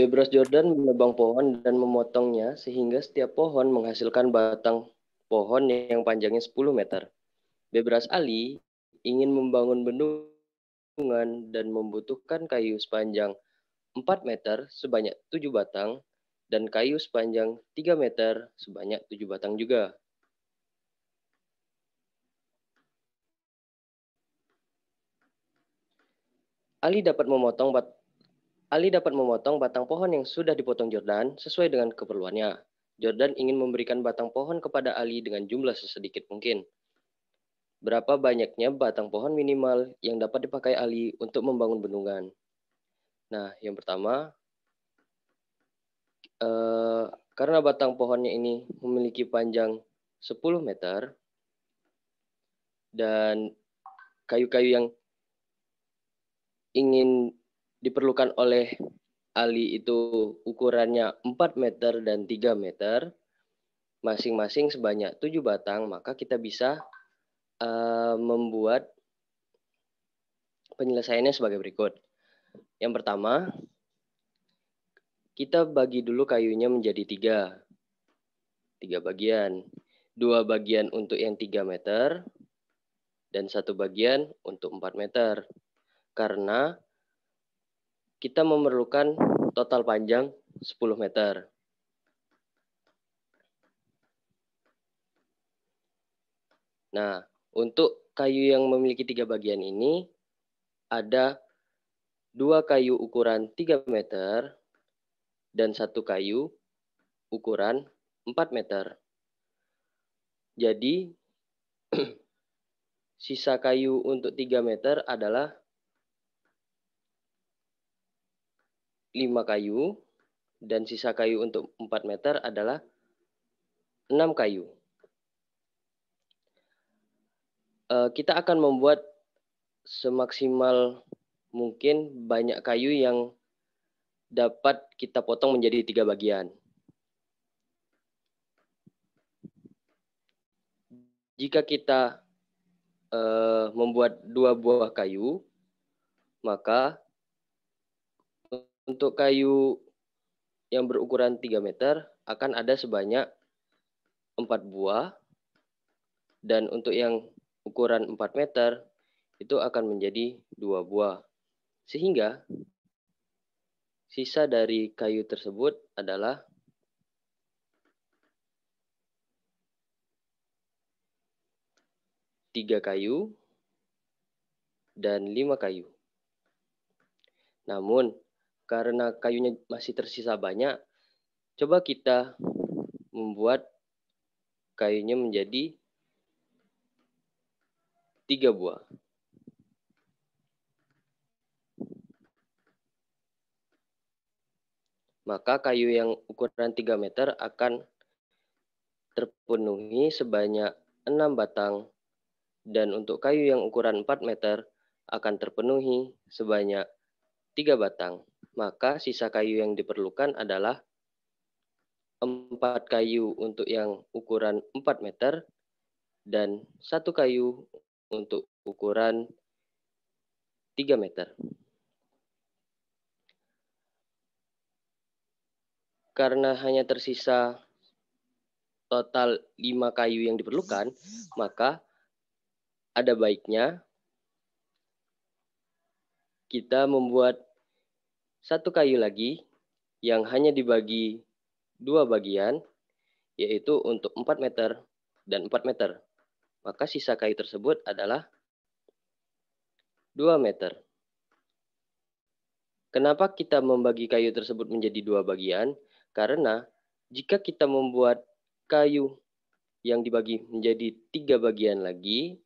Bebras Jordan menebang pohon dan memotongnya sehingga setiap pohon menghasilkan batang pohon yang panjangnya 10 meter. Bebras Ali ingin membangun bendungan dan membutuhkan kayu sepanjang 4 meter sebanyak 7 batang dan kayu sepanjang 3 meter sebanyak 7 batang juga. Ali dapat memotong batang Ali dapat memotong batang pohon yang sudah dipotong Jordan sesuai dengan keperluannya. Jordan ingin memberikan batang pohon kepada Ali dengan jumlah sesedikit mungkin. Berapa banyaknya batang pohon minimal yang dapat dipakai Ali untuk membangun bendungan? Nah, yang pertama, eh, karena batang pohonnya ini memiliki panjang 10 meter dan kayu-kayu yang ingin diperlukan oleh Ali itu ukurannya 4 meter dan 3 meter, masing-masing sebanyak 7 batang, maka kita bisa uh, membuat penyelesaiannya sebagai berikut. Yang pertama, kita bagi dulu kayunya menjadi tiga. Tiga bagian. Dua bagian untuk yang 3 meter, dan satu bagian untuk 4 meter. Karena kita memerlukan total panjang 10 meter. Nah, untuk kayu yang memiliki tiga bagian ini, ada dua kayu ukuran 3 meter dan satu kayu ukuran 4 meter. Jadi, sisa kayu untuk 3 meter adalah 5 kayu dan sisa kayu untuk 4 meter adalah 6 kayu. Eh, kita akan membuat semaksimal mungkin banyak kayu yang dapat kita potong menjadi tiga bagian. Jika kita uh, membuat dua buah kayu, maka untuk kayu yang berukuran 3 meter akan ada sebanyak 4 buah dan untuk yang ukuran 4 meter itu akan menjadi dua buah. Sehingga sisa dari kayu tersebut adalah tiga kayu dan lima kayu. Namun, karena kayunya masih tersisa banyak, coba kita membuat kayunya menjadi tiga buah. Maka kayu yang ukuran 3 meter akan terpenuhi sebanyak 6 batang dan untuk kayu yang ukuran 4 meter akan terpenuhi sebanyak 3 batang maka sisa kayu yang diperlukan adalah 4 kayu untuk yang ukuran 4 meter dan satu kayu untuk ukuran 3 meter. Karena hanya tersisa total 5 kayu yang diperlukan, maka ada baiknya kita membuat satu kayu lagi yang hanya dibagi dua bagian, yaitu untuk 4 meter dan 4 meter. Maka sisa kayu tersebut adalah 2 meter. Kenapa kita membagi kayu tersebut menjadi dua bagian? Karena jika kita membuat kayu yang dibagi menjadi tiga bagian lagi,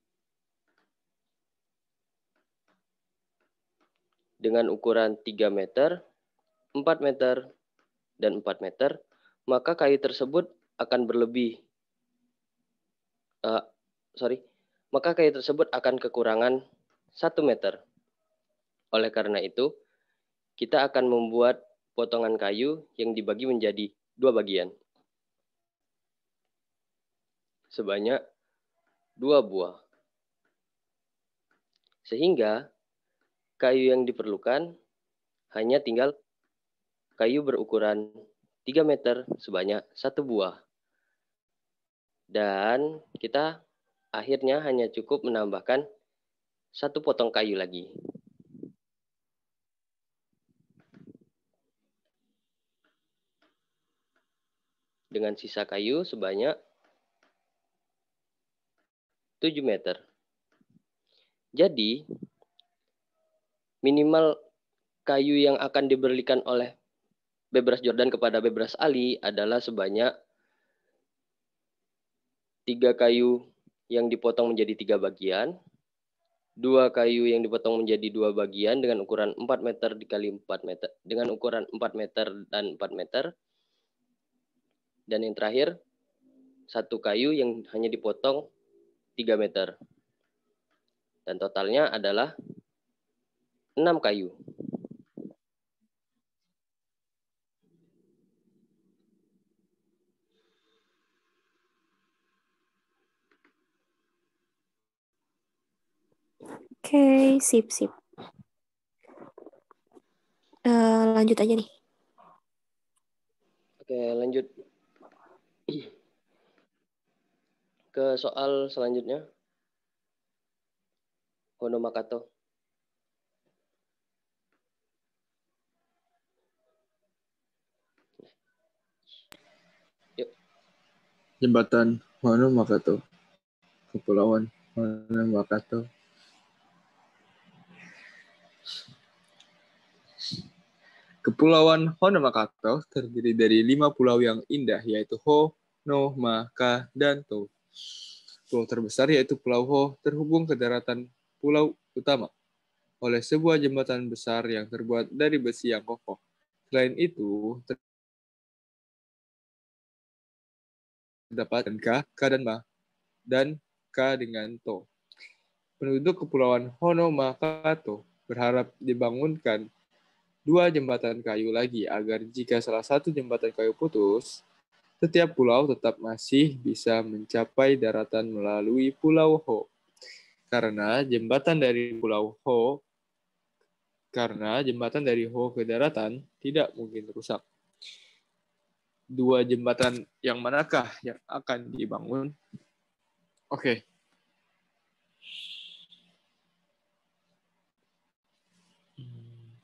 dengan ukuran 3 meter, 4 meter, dan 4 meter, maka kayu tersebut akan berlebih. Uh, sorry, maka kayu tersebut akan kekurangan 1 meter. Oleh karena itu, kita akan membuat potongan kayu yang dibagi menjadi dua bagian. Sebanyak dua buah. Sehingga kayu yang diperlukan hanya tinggal kayu berukuran 3 meter sebanyak satu buah. Dan kita akhirnya hanya cukup menambahkan satu potong kayu lagi. Dengan sisa kayu sebanyak 7 meter. Jadi, minimal kayu yang akan diberikan oleh Bebras Jordan kepada Bebras Ali adalah sebanyak tiga kayu yang dipotong menjadi tiga bagian, dua kayu yang dipotong menjadi dua bagian dengan ukuran 4 meter dikali 4 meter dengan ukuran 4 meter dan 4 meter. Dan yang terakhir, satu kayu yang hanya dipotong 3 meter. Dan totalnya adalah 6 kayu. Oke, okay, sip, sip. Uh, lanjut aja nih. Oke, okay, lanjut ke soal selanjutnya. Honomakato. Makato. jembatan Manu Makato, kepulauan Manu Makato. Kepulauan Honomakato terdiri dari lima pulau yang indah, yaitu Ho, No, Ma, Ka, dan To. Pulau terbesar yaitu Pulau Ho terhubung ke daratan pulau utama oleh sebuah jembatan besar yang terbuat dari besi yang kokoh. Selain itu, dapat ka, ka dan ma, dan k dengan to. Penduduk Kepulauan Hono Makato berharap dibangunkan dua jembatan kayu lagi agar jika salah satu jembatan kayu putus, setiap pulau tetap masih bisa mencapai daratan melalui Pulau Ho. Karena jembatan dari Pulau Ho karena jembatan dari Ho ke daratan tidak mungkin rusak dua jembatan yang manakah yang akan dibangun? Oke. Okay. Hmm.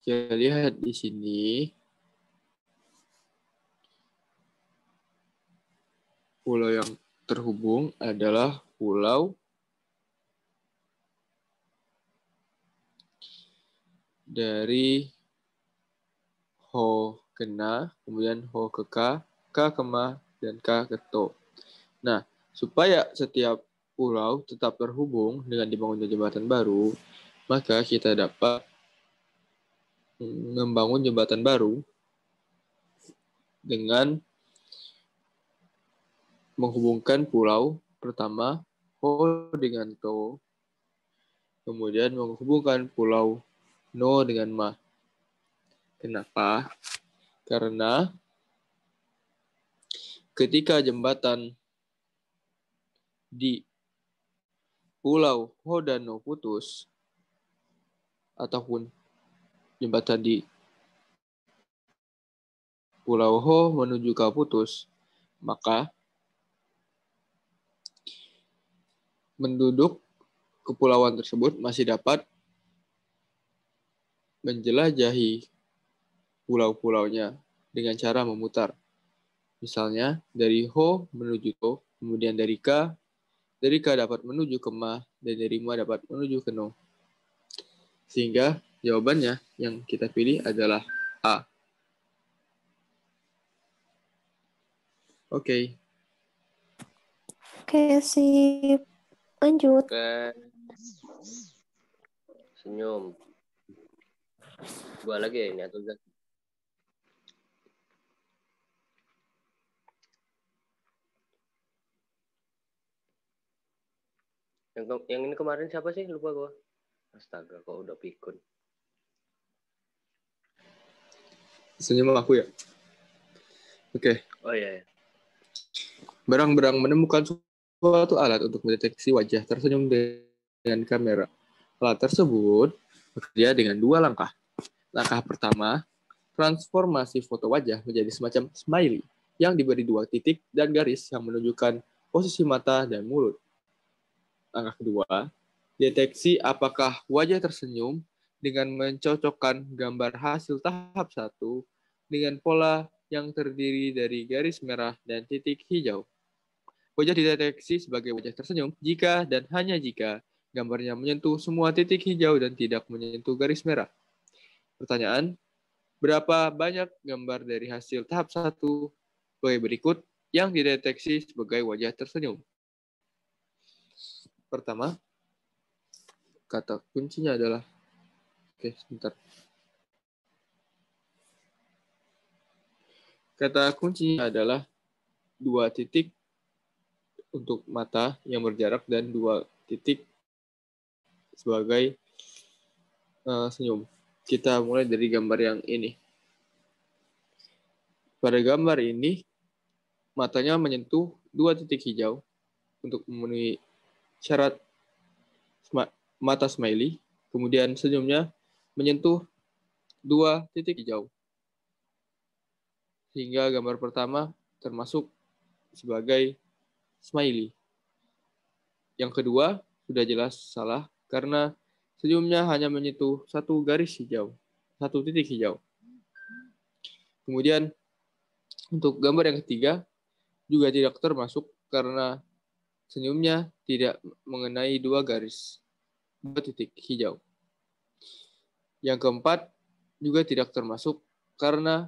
Kita lihat di sini. Pulau yang terhubung adalah pulau dari ho ke kemudian ho ke ka, ka ke dan ka ke Nah, supaya setiap pulau tetap terhubung dengan dibangunnya jembatan baru, maka kita dapat membangun jembatan baru dengan menghubungkan pulau pertama Ho dengan To, kemudian menghubungkan pulau no dengan ma. Kenapa? Karena ketika jembatan di Pulau Hodano putus ataupun jembatan di Pulau Ho menuju ke putus, maka menduduk kepulauan tersebut masih dapat menjelajahi pulau-pulaunya dengan cara memutar. Misalnya, dari Ho menuju To, kemudian dari Ka, dari Ka dapat menuju ke Ma, dan dari Ma dapat menuju ke No. Sehingga jawabannya yang kita pilih adalah A. Oke. Okay. Oke, okay, sip. Lanjut. Okay. Senyum. Gua lagi ya ini atau Zaki? Yang, ke, yang ini kemarin siapa sih? Lupa gua. Astaga, kok udah pikun. Senyum aku ya? Oke. Okay. Oh iya. iya. Barang-barang menemukan suatu alat untuk mendeteksi wajah tersenyum dengan kamera. Alat tersebut bekerja dengan dua langkah. Langkah pertama, transformasi foto wajah menjadi semacam smiley yang diberi dua titik dan garis yang menunjukkan posisi mata dan mulut. Langkah kedua, deteksi apakah wajah tersenyum dengan mencocokkan gambar hasil tahap satu dengan pola yang terdiri dari garis merah dan titik hijau. Wajah dideteksi sebagai wajah tersenyum jika dan hanya jika gambarnya menyentuh semua titik hijau dan tidak menyentuh garis merah. Pertanyaan, berapa banyak gambar dari hasil tahap 1 sebagai berikut yang dideteksi sebagai wajah tersenyum? Pertama, kata kuncinya adalah, oke sebentar. Kata kuncinya adalah dua titik untuk mata yang berjarak dan dua titik sebagai uh, senyum. Kita mulai dari gambar yang ini. Pada gambar ini, matanya menyentuh dua titik hijau untuk memenuhi syarat mata smiley. Kemudian senyumnya menyentuh dua titik hijau. Sehingga gambar pertama termasuk sebagai smiley. Yang kedua sudah jelas salah karena Senyumnya hanya menyentuh satu garis hijau, satu titik hijau. Kemudian untuk gambar yang ketiga juga tidak termasuk karena senyumnya tidak mengenai dua garis, dua titik hijau. Yang keempat juga tidak termasuk karena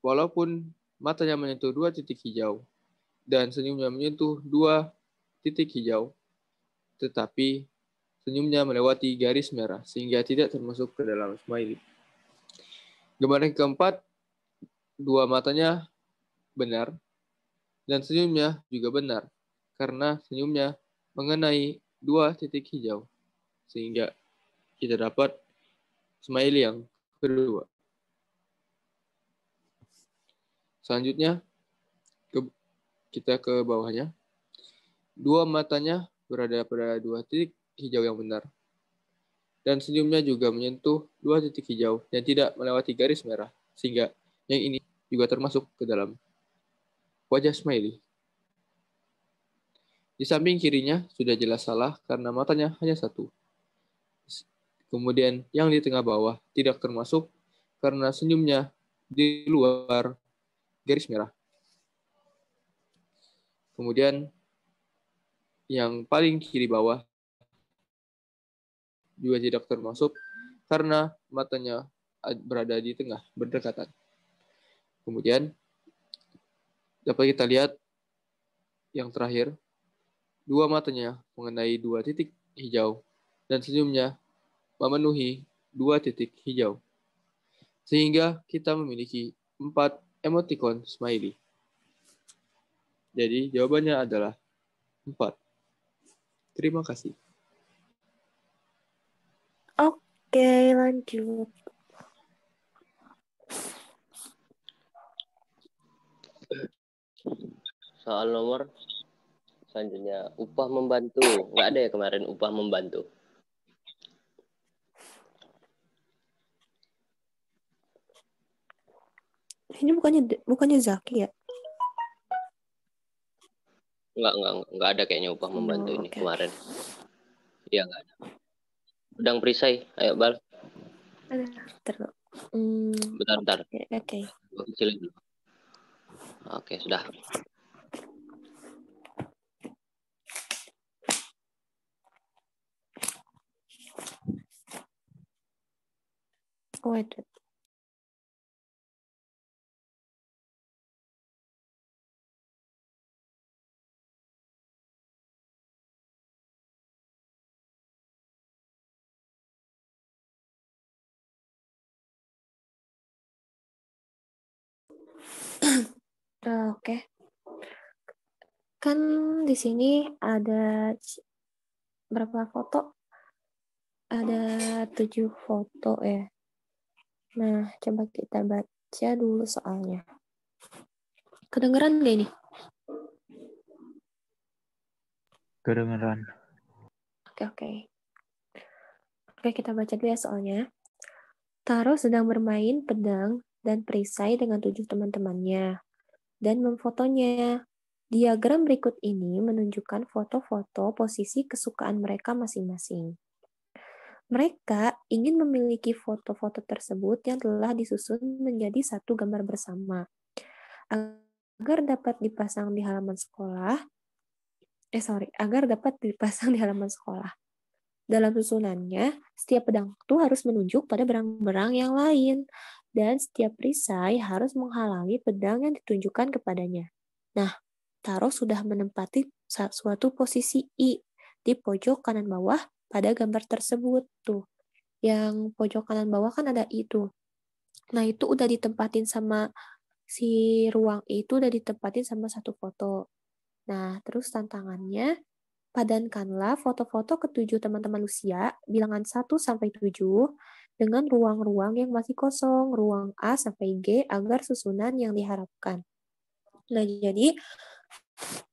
walaupun matanya menyentuh dua titik hijau dan senyumnya menyentuh dua titik hijau, tetapi senyumnya melewati garis merah sehingga tidak termasuk ke dalam smiley. Gambaran keempat, dua matanya benar dan senyumnya juga benar karena senyumnya mengenai dua titik hijau sehingga kita dapat smiley yang kedua. Selanjutnya kita ke bawahnya. Dua matanya berada pada dua titik hijau yang benar. Dan senyumnya juga menyentuh dua titik hijau yang tidak melewati garis merah, sehingga yang ini juga termasuk ke dalam wajah smiley. Di samping kirinya sudah jelas salah karena matanya hanya satu. Kemudian yang di tengah bawah tidak termasuk karena senyumnya di luar garis merah. Kemudian yang paling kiri bawah juga tidak termasuk karena matanya berada di tengah berdekatan. Kemudian dapat kita lihat yang terakhir dua matanya mengenai dua titik hijau dan senyumnya memenuhi dua titik hijau. Sehingga kita memiliki empat emoticon smiley. Jadi jawabannya adalah empat. Terima kasih. Oke, lanjut. Soal nomor selanjutnya upah membantu. Enggak ada ya kemarin upah membantu. Ini bukannya bukannya Zaki ya? Enggak, enggak, enggak ada kayaknya upah membantu oh, ini okay. kemarin. Iya, enggak ada. Pedang perisai. Ayo, Bal. Bentar, hmm. bentar. bentar. Oke. Okay. oke okay, Oke, sudah. Wait, oh, wait. Eh, oke. Okay. Kan di sini ada berapa foto? Ada tujuh foto ya. Nah, coba kita baca dulu soalnya. Kedengeran gak ini? Kedengeran. Oke, oke. Oke, kita baca dulu ya soalnya. Taro sedang bermain pedang dan perisai dengan tujuh teman-temannya, dan memfotonya. Diagram berikut ini menunjukkan foto-foto posisi kesukaan mereka masing-masing. Mereka ingin memiliki foto-foto tersebut yang telah disusun menjadi satu gambar bersama. Agar dapat dipasang di halaman sekolah, eh sorry, agar dapat dipasang di halaman sekolah. Dalam susunannya, setiap pedang itu harus menunjuk pada berang-berang yang lain dan setiap perisai harus menghalangi pedang yang ditunjukkan kepadanya. Nah, Taro sudah menempati suatu posisi I di pojok kanan bawah pada gambar tersebut tuh. Yang pojok kanan bawah kan ada I tuh. Nah, itu udah ditempatin sama si ruang itu udah ditempatin sama satu foto. Nah, terus tantangannya padankanlah foto-foto ketujuh teman-teman Lucia bilangan 1 sampai 7 dengan ruang-ruang yang masih kosong, ruang A sampai G agar susunan yang diharapkan. Nah, jadi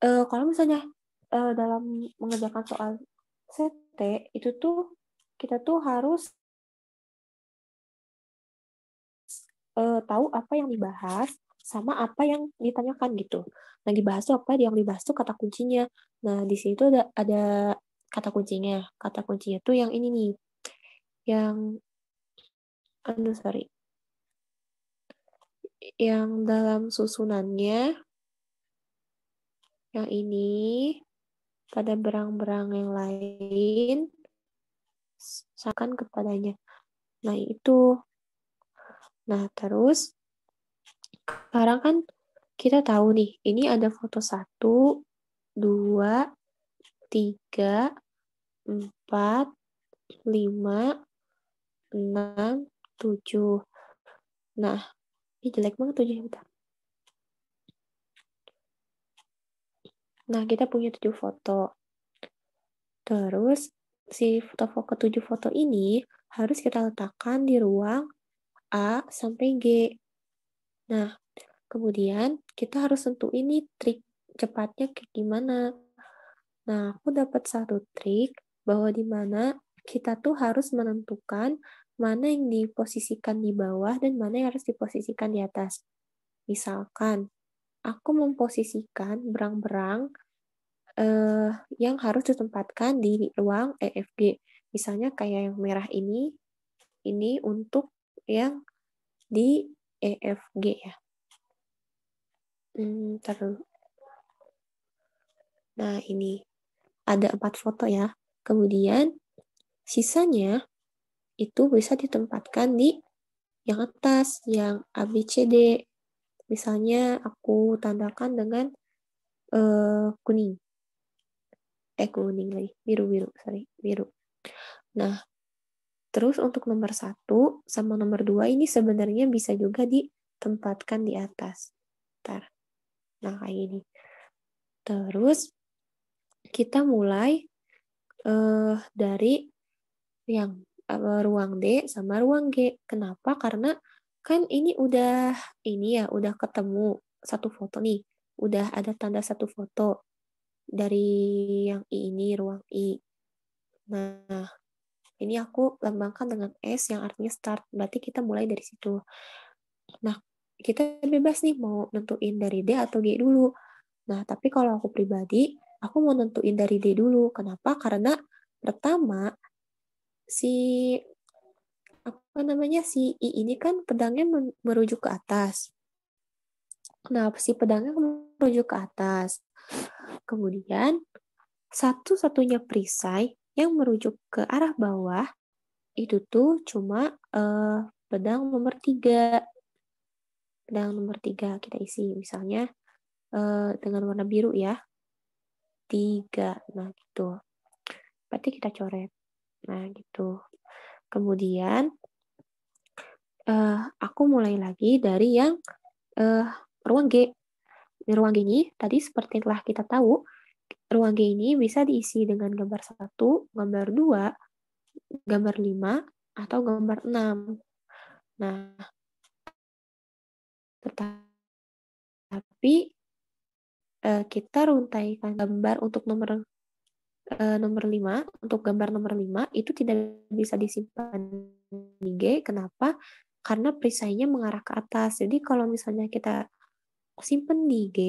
e, kalau misalnya e, dalam mengerjakan soal CT itu tuh kita tuh harus e, tahu apa yang dibahas sama apa yang ditanyakan gitu. Nah, dibahas tuh apa yang dibahas tuh kata kuncinya. Nah, di situ ada ada kata kuncinya. Kata kuncinya tuh yang ini nih. Yang anu sorry yang dalam susunannya yang ini pada berang-berang yang lain sakan kepadanya nah itu nah terus sekarang kan kita tahu nih ini ada foto satu dua tiga empat lima enam 7. Nah, ini jelek banget 7 juta. Nah, kita punya tujuh foto. Terus, si foto, foto ketujuh foto ini harus kita letakkan di ruang A sampai G. Nah, kemudian kita harus tentu ini trik cepatnya kayak gimana. Nah, aku dapat satu trik bahwa di mana kita tuh harus menentukan mana yang diposisikan di bawah dan mana yang harus diposisikan di atas. Misalkan, aku memposisikan berang-berang eh, yang harus ditempatkan di ruang EFG. Misalnya kayak yang merah ini, ini untuk yang di EFG ya. Hmm, terus. Nah, ini ada empat foto ya. Kemudian sisanya itu bisa ditempatkan di yang atas, yang ABCD. Misalnya aku tandakan dengan uh, kuning. Eh kuning lagi, biru-biru, sorry, biru. Nah, terus untuk nomor satu sama nomor dua ini sebenarnya bisa juga ditempatkan di atas. Bentar. Nah, kayak gini. Terus kita mulai uh, dari yang Eh, ruang D sama ruang G. Kenapa? Karena kan ini udah ini ya, udah ketemu satu foto nih. Udah ada tanda satu foto dari yang I ini ruang I. Nah, ini aku lambangkan dengan S yang artinya start. Berarti kita mulai dari situ. Nah, kita bebas nih mau nentuin dari D atau G dulu. Nah, tapi kalau aku pribadi, aku mau nentuin dari D dulu. Kenapa? Karena pertama, si apa namanya si I ini kan pedangnya merujuk ke atas. Nah, si pedangnya merujuk ke atas. Kemudian satu-satunya perisai yang merujuk ke arah bawah itu tuh cuma uh, pedang nomor tiga. Pedang nomor tiga kita isi misalnya uh, dengan warna biru ya. Tiga. Nah, gitu. Berarti kita coret. Nah, gitu. Kemudian uh, aku mulai lagi dari yang uh, ruang G. Di ruang G ini tadi seperti telah kita tahu, ruang G ini bisa diisi dengan gambar satu gambar 2, gambar 5, atau gambar 6. Nah, tetapi uh, kita runtaikan gambar untuk nomor Eh, nomor 5, untuk gambar nomor 5 itu tidak bisa disimpan di G. Kenapa? Karena perisainya mengarah ke atas. Jadi kalau misalnya kita simpan di G,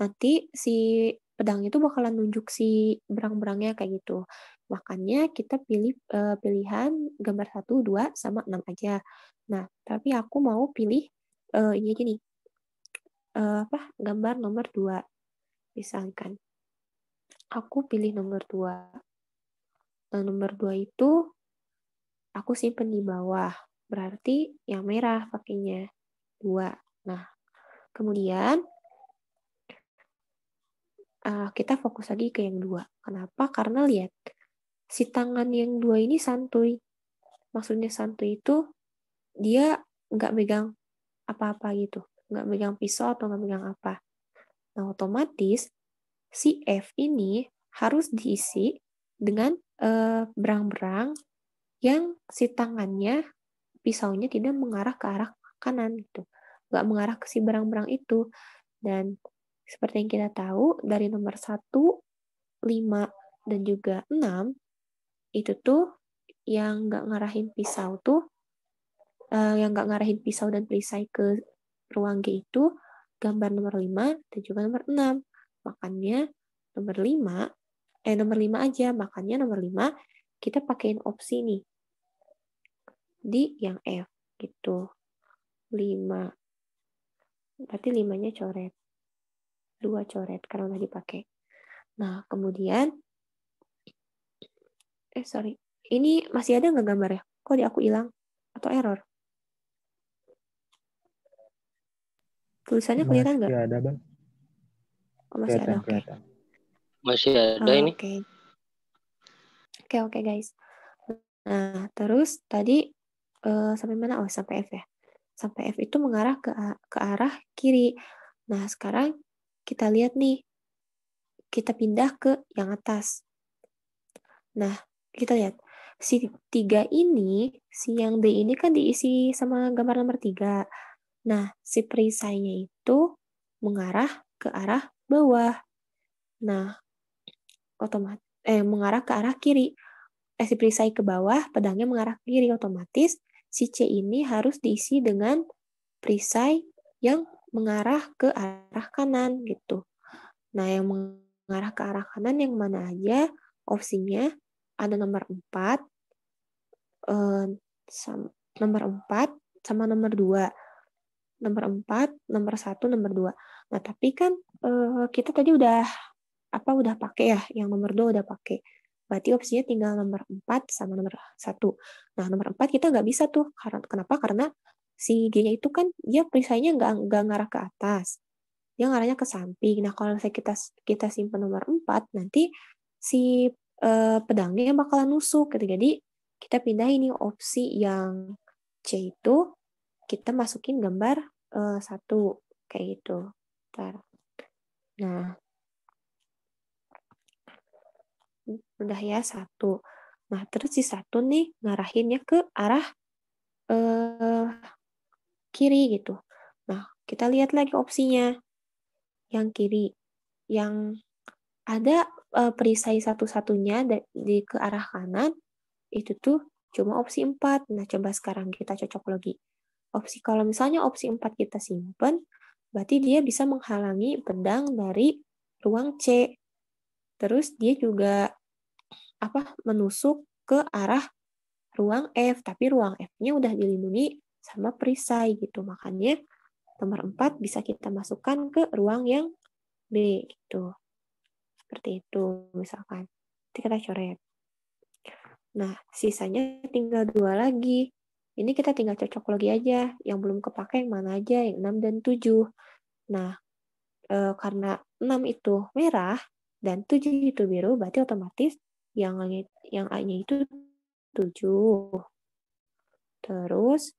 nanti si pedang itu bakalan nunjuk si berang-berangnya kayak gitu. Makanya kita pilih uh, pilihan gambar 1, 2, sama 6 aja. Nah, tapi aku mau pilih uh, ini aja nih. Uh, apa? Gambar nomor 2. Misalkan aku pilih nomor dua. Nah, nomor dua itu aku simpen di bawah. Berarti yang merah pakainya dua. Nah, kemudian uh, kita fokus lagi ke yang dua. Kenapa? Karena lihat si tangan yang dua ini santuy. Maksudnya santuy itu dia nggak megang apa-apa gitu, nggak megang pisau atau nggak megang apa. Nah, otomatis si F ini harus diisi dengan eh, berang-berang uh, yang si tangannya pisaunya tidak mengarah ke arah kanan gitu nggak mengarah ke si berang-berang itu dan seperti yang kita tahu dari nomor 1, 5, dan juga 6 itu tuh yang nggak ngarahin pisau tuh uh, yang nggak ngarahin pisau dan perisai ke ruang G itu gambar nomor 5 dan juga nomor 6 makannya nomor 5, eh nomor 5 aja, makannya nomor 5 kita pakein opsi nih di yang F gitu. 5. Berarti 5-nya coret. 2 coret karena udah dipakai. Nah, kemudian eh sorry. Ini masih ada nggak gambar ya? Kok di aku hilang atau error? Tulisannya kelihatan nggak? Masih ada, Bang. Oh, masih ada. Okay. Masih ada oh, ini. Oke. Okay. Oke, okay, guys. Nah, terus tadi uh, sampai mana? Oh, sampai F ya. Sampai F itu mengarah ke ke arah kiri. Nah, sekarang kita lihat nih. Kita pindah ke yang atas. Nah, kita lihat si tiga ini, si yang D ini kan diisi sama gambar nomor tiga. Nah, si perisainya itu mengarah ke arah bawah. Nah, otomatis eh mengarah ke arah kiri. Eh, si perisai ke bawah, pedangnya mengarah ke kiri otomatis si C ini harus diisi dengan perisai yang mengarah ke arah kanan gitu. Nah, yang mengarah ke arah kanan yang mana aja? Opsinya ada nomor 4 eh, nomor 4 sama nomor 2. Nomor 4, nomor 1, nomor 2. Nah, tapi kan uh, kita tadi udah apa udah pakai ya yang nomor dua udah pakai berarti opsinya tinggal nomor 4 sama nomor satu Nah, nomor 4 kita nggak bisa tuh. karena Kenapa? Karena si G-nya itu kan dia perisainya nggak, nggak ngarah ke atas. Dia ngarahnya ke samping. Nah, kalau misalnya kita kita simpan nomor 4, nanti si uh, pedangnya bakalan nusuk. Gitu. Jadi, kita pindah ini opsi yang C itu, kita masukin gambar satu eh, satu Kayak gitu. Bentar. Nah, udah ya satu. Nah, terus si satu nih ngarahinnya ke arah eh, kiri gitu. Nah, kita lihat lagi opsinya. Yang kiri, yang ada eh, perisai satu-satunya di ke arah kanan itu tuh cuma opsi empat. Nah, coba sekarang kita cocok lagi. Opsi kalau misalnya opsi empat kita simpen, Berarti dia bisa menghalangi pedang dari ruang C. Terus dia juga apa menusuk ke arah ruang F, tapi ruang F-nya udah dilindungi sama perisai gitu. Makanya nomor 4 bisa kita masukkan ke ruang yang B gitu. Seperti itu misalkan. Nanti kita coret. Nah, sisanya tinggal dua lagi. Ini kita tinggal cocok lagi aja, yang belum kepake yang mana aja, yang 6 dan 7. Nah, e, karena 6 itu merah dan 7 itu biru, berarti otomatis yang yang A-nya itu 7. Terus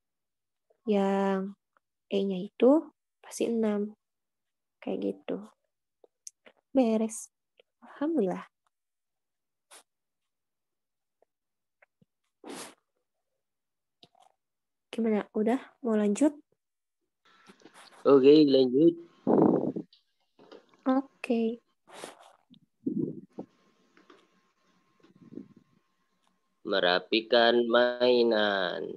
yang E-nya itu pasti 6. Kayak gitu. Beres. Alhamdulillah. Gimana? Udah? Mau lanjut? Oke, okay, lanjut. Oke. Okay. Merapikan mainan.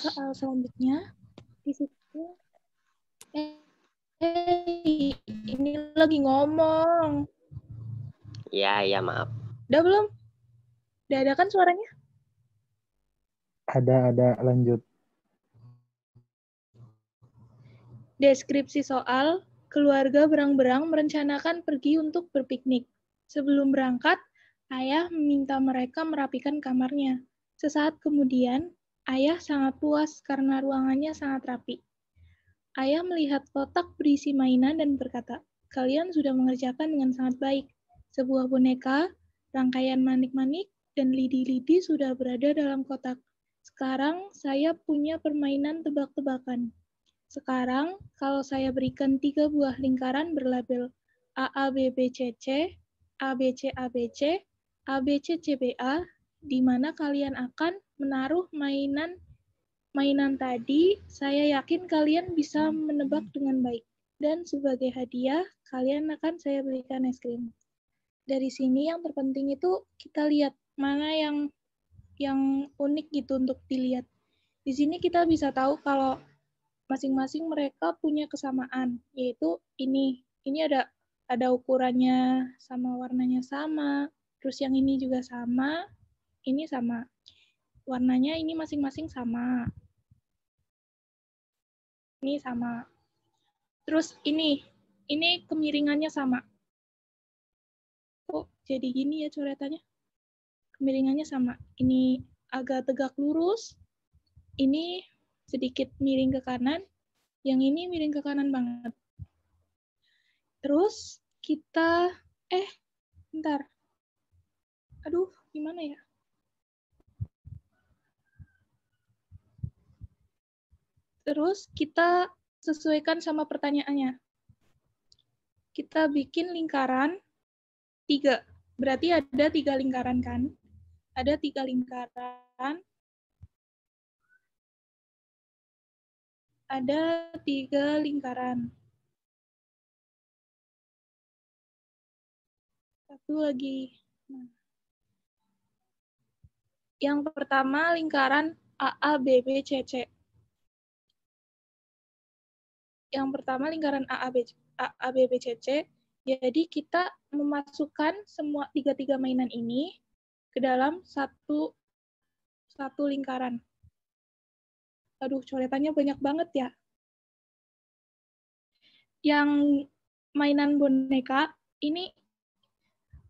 Soal selanjutnya di situ hey, eh, ini lagi ngomong. Ya, ya maaf. Udah belum? Udah ada kan suaranya? Ada, ada. Lanjut. Deskripsi soal, keluarga berang-berang merencanakan pergi untuk berpiknik. Sebelum berangkat, ayah meminta mereka merapikan kamarnya. Sesaat kemudian, ayah sangat puas karena ruangannya sangat rapi. Ayah melihat kotak berisi mainan dan berkata, "Kalian sudah mengerjakan dengan sangat baik. Sebuah boneka, Rangkaian manik-manik dan lidi-lidi sudah berada dalam kotak. Sekarang saya punya permainan tebak-tebakan. Sekarang, kalau saya berikan tiga buah lingkaran berlabel AABBCC, ABCABC, ABCCBA, di mana kalian akan menaruh mainan mainan tadi, saya yakin kalian bisa menebak dengan baik. Dan sebagai hadiah, kalian akan saya berikan es krim dari sini yang terpenting itu kita lihat mana yang yang unik gitu untuk dilihat. Di sini kita bisa tahu kalau masing-masing mereka punya kesamaan, yaitu ini. Ini ada ada ukurannya sama warnanya sama, terus yang ini juga sama, ini sama. Warnanya ini masing-masing sama. Ini sama. Terus ini, ini kemiringannya sama jadi gini ya coretannya. Kemiringannya sama. Ini agak tegak lurus. Ini sedikit miring ke kanan. Yang ini miring ke kanan banget. Terus kita eh bentar. Aduh, gimana ya? Terus kita sesuaikan sama pertanyaannya. Kita bikin lingkaran tiga Berarti ada tiga lingkaran kan? Ada tiga lingkaran. Ada tiga lingkaran. Satu lagi. Yang pertama lingkaran AABBCC. Yang pertama lingkaran AABCC jadi kita memasukkan semua tiga-tiga mainan ini ke dalam satu satu lingkaran. Aduh, coretannya banyak banget ya. Yang mainan boneka ini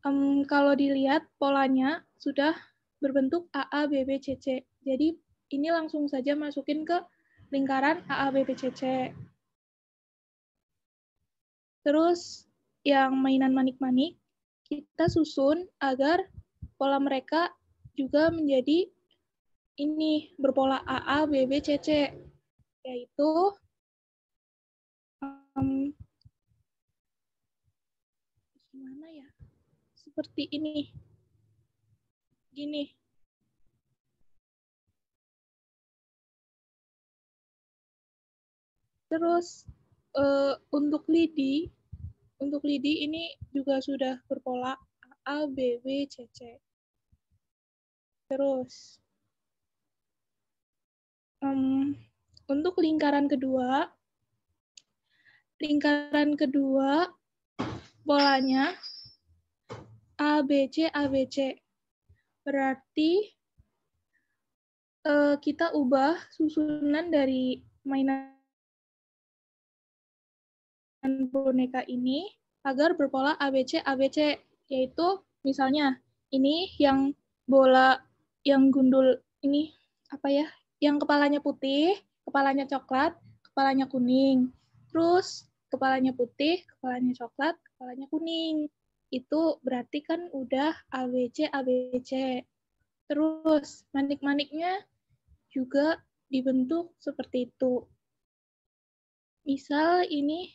um, kalau dilihat polanya sudah berbentuk AABBCC. Jadi ini langsung saja masukin ke lingkaran AABBCC. Terus yang mainan manik-manik, kita susun agar pola mereka juga menjadi ini berpola AA, BB, CC, yaitu um, gimana ya? Seperti ini. Gini. Terus uh, untuk lidi untuk lidi ini juga sudah berpola A, B, B, C, C. Terus, um, untuk lingkaran kedua, lingkaran kedua polanya B C. Berarti uh, kita ubah susunan dari mainan boneka ini agar berpola ABC-ABC, yaitu misalnya ini yang bola yang gundul ini apa ya, yang kepalanya putih, kepalanya coklat, kepalanya kuning. Terus kepalanya putih, kepalanya coklat, kepalanya kuning. Itu berarti kan udah ABC ABC. Terus manik-maniknya juga dibentuk seperti itu. Misal ini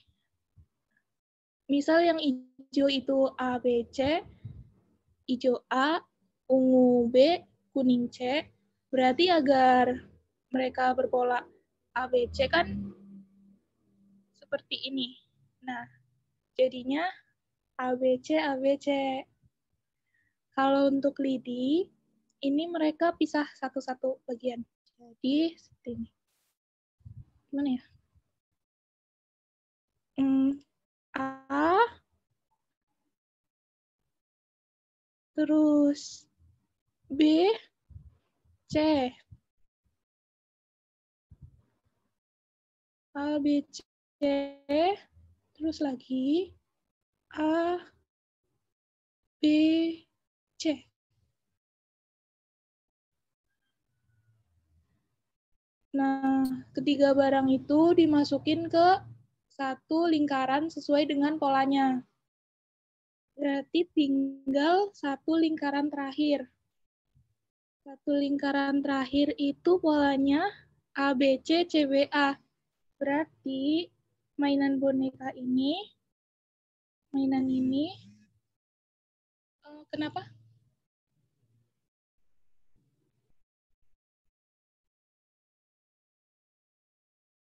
Misal yang hijau itu A, B, C, hijau A, ungu B, kuning C, berarti agar mereka berpola A, B, C kan seperti ini. Nah, jadinya A, B, C, A, B, C. Kalau untuk lidi, ini mereka pisah satu-satu bagian. Jadi, seperti ini. Gimana ya? Hmm, A terus B C A B C terus lagi A B C Nah, ketiga barang itu dimasukin ke satu lingkaran sesuai dengan polanya. Berarti tinggal satu lingkaran terakhir. Satu lingkaran terakhir itu polanya ABC, CBA. Berarti mainan boneka ini, mainan ini, e, kenapa?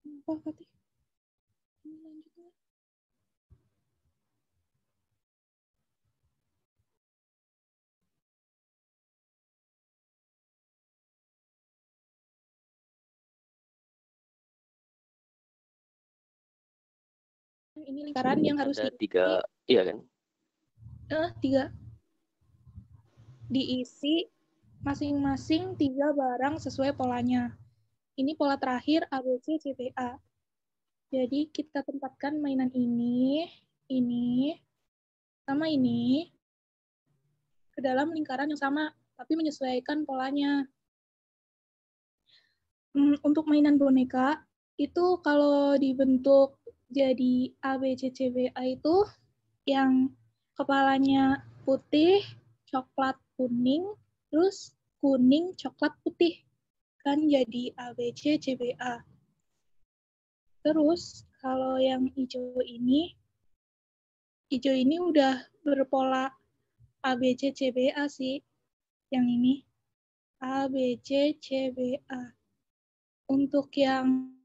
Kenapa, Fatih? ini lingkaran yang harus ada diisi. iya kan eh, tiga diisi masing-masing tiga barang sesuai polanya ini pola terakhir ABC CTA jadi kita tempatkan mainan ini ini sama ini ke dalam lingkaran yang sama tapi menyesuaikan polanya hmm, untuk mainan boneka itu kalau dibentuk jadi ABCCBA itu yang kepalanya putih, coklat kuning, terus kuning, coklat putih. Kan jadi ABCCBA. Terus kalau yang hijau ini, hijau ini udah berpola ABCCBA sih. Yang ini ABCCBA. Untuk yang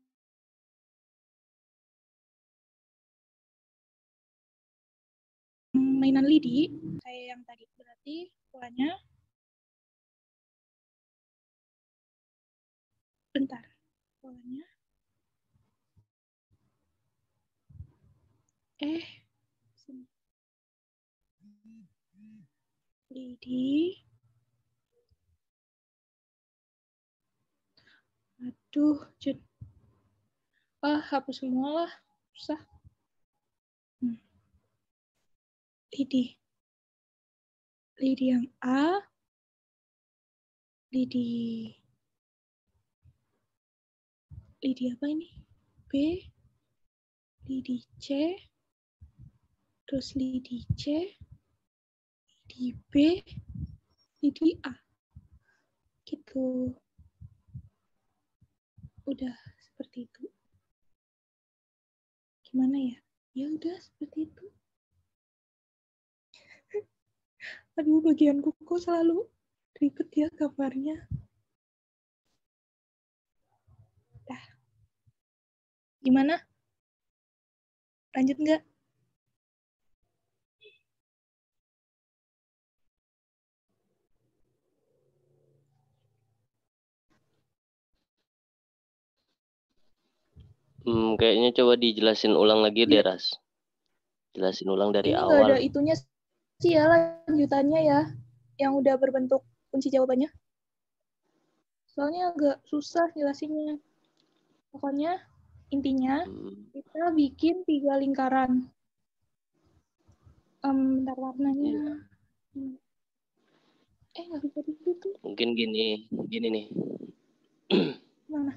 mainan lidi, kayak yang tadi. Berarti polanya, bentar, polanya. Eh, sini. Lidi. Aduh, cut Ah, hapus semua lah. Susah. lidi. Lidi yang A, lidi lidi apa ini? B, lidi C, terus lidi C, lidi B, lidi A. Gitu. Udah seperti itu. Gimana ya? Ya udah seperti itu. aduh bagianku kok selalu ribet ya kabarnya. Dah. Gimana? Lanjut nggak? Hmm, kayaknya coba dijelasin ulang lagi ya. deh, iya. Ras. Jelasin ulang dari Ini iya, awal. ada itunya sih ya lanjutannya ya yang udah berbentuk kunci jawabannya? Soalnya agak susah jelasinnya. Pokoknya intinya hmm. kita bikin tiga lingkaran. Um, bentar warnanya. Iya. Hmm. Eh nggak bisa gitu. Mungkin gini, gini nih. Mana?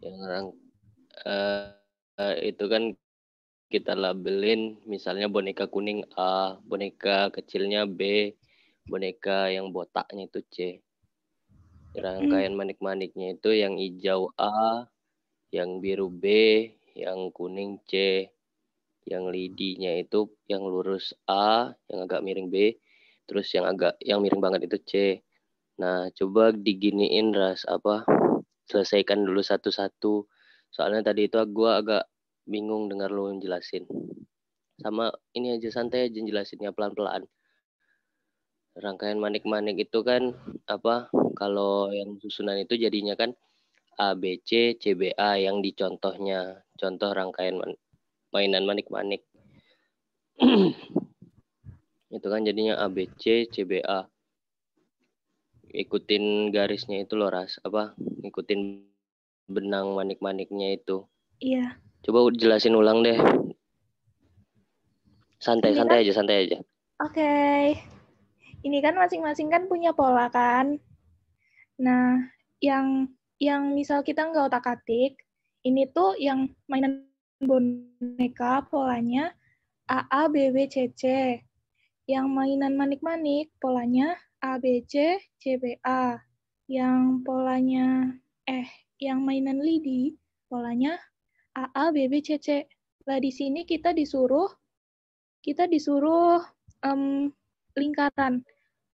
Yang orang uh, uh, itu kan kita labelin misalnya boneka kuning A, boneka kecilnya B, boneka yang botaknya itu C. Rangkaian hmm. manik-maniknya itu yang hijau A, yang biru B, yang kuning C, yang lidinya itu yang lurus A, yang agak miring B, terus yang agak yang miring banget itu C. Nah, coba diginiin ras apa? Selesaikan dulu satu-satu. Soalnya tadi itu gua agak bingung dengar lu yang jelasin sama ini aja santai aja jelasinnya pelan-pelan rangkaian manik-manik itu kan apa kalau yang susunan itu jadinya kan A B C C B A yang dicontohnya contoh rangkaian man mainan manik-manik itu kan jadinya A B C C B A ikutin garisnya itu loh ras apa ikutin benang manik-maniknya itu iya Coba jelasin ulang deh. Santai, ini santai kan, aja, santai aja. Oke. Okay. Ini kan masing-masing kan punya pola kan. Nah, yang yang misal kita nggak otak-atik, ini tuh yang mainan boneka polanya a a b b c c Yang mainan manik-manik polanya a b c c b a Yang polanya eh yang mainan lidi polanya AA, BB, CC. Nah di sini kita disuruh kita disuruh um, lingkaran,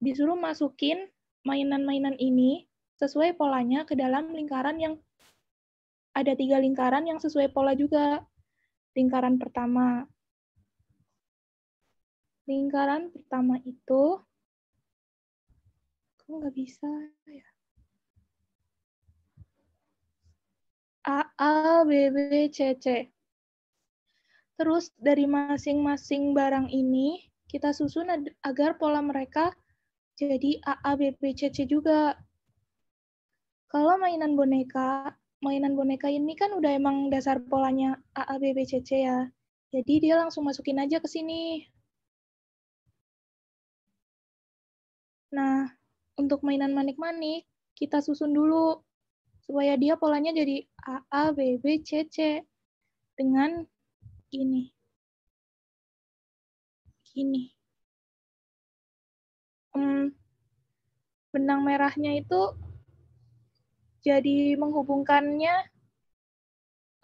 disuruh masukin mainan-mainan ini sesuai polanya ke dalam lingkaran yang ada tiga lingkaran yang sesuai pola juga. Lingkaran pertama, lingkaran pertama itu, kok nggak bisa ya. A A B B C C. Terus dari masing-masing barang ini kita susun agar pola mereka jadi A A B B C C juga. Kalau mainan boneka, mainan boneka ini kan udah emang dasar polanya A A B B C C ya. Jadi dia langsung masukin aja ke sini. Nah, untuk mainan manik-manik, kita susun dulu supaya dia polanya jadi A, A, B, B, C, C dengan gini. Gini. Hmm, benang merahnya itu jadi menghubungkannya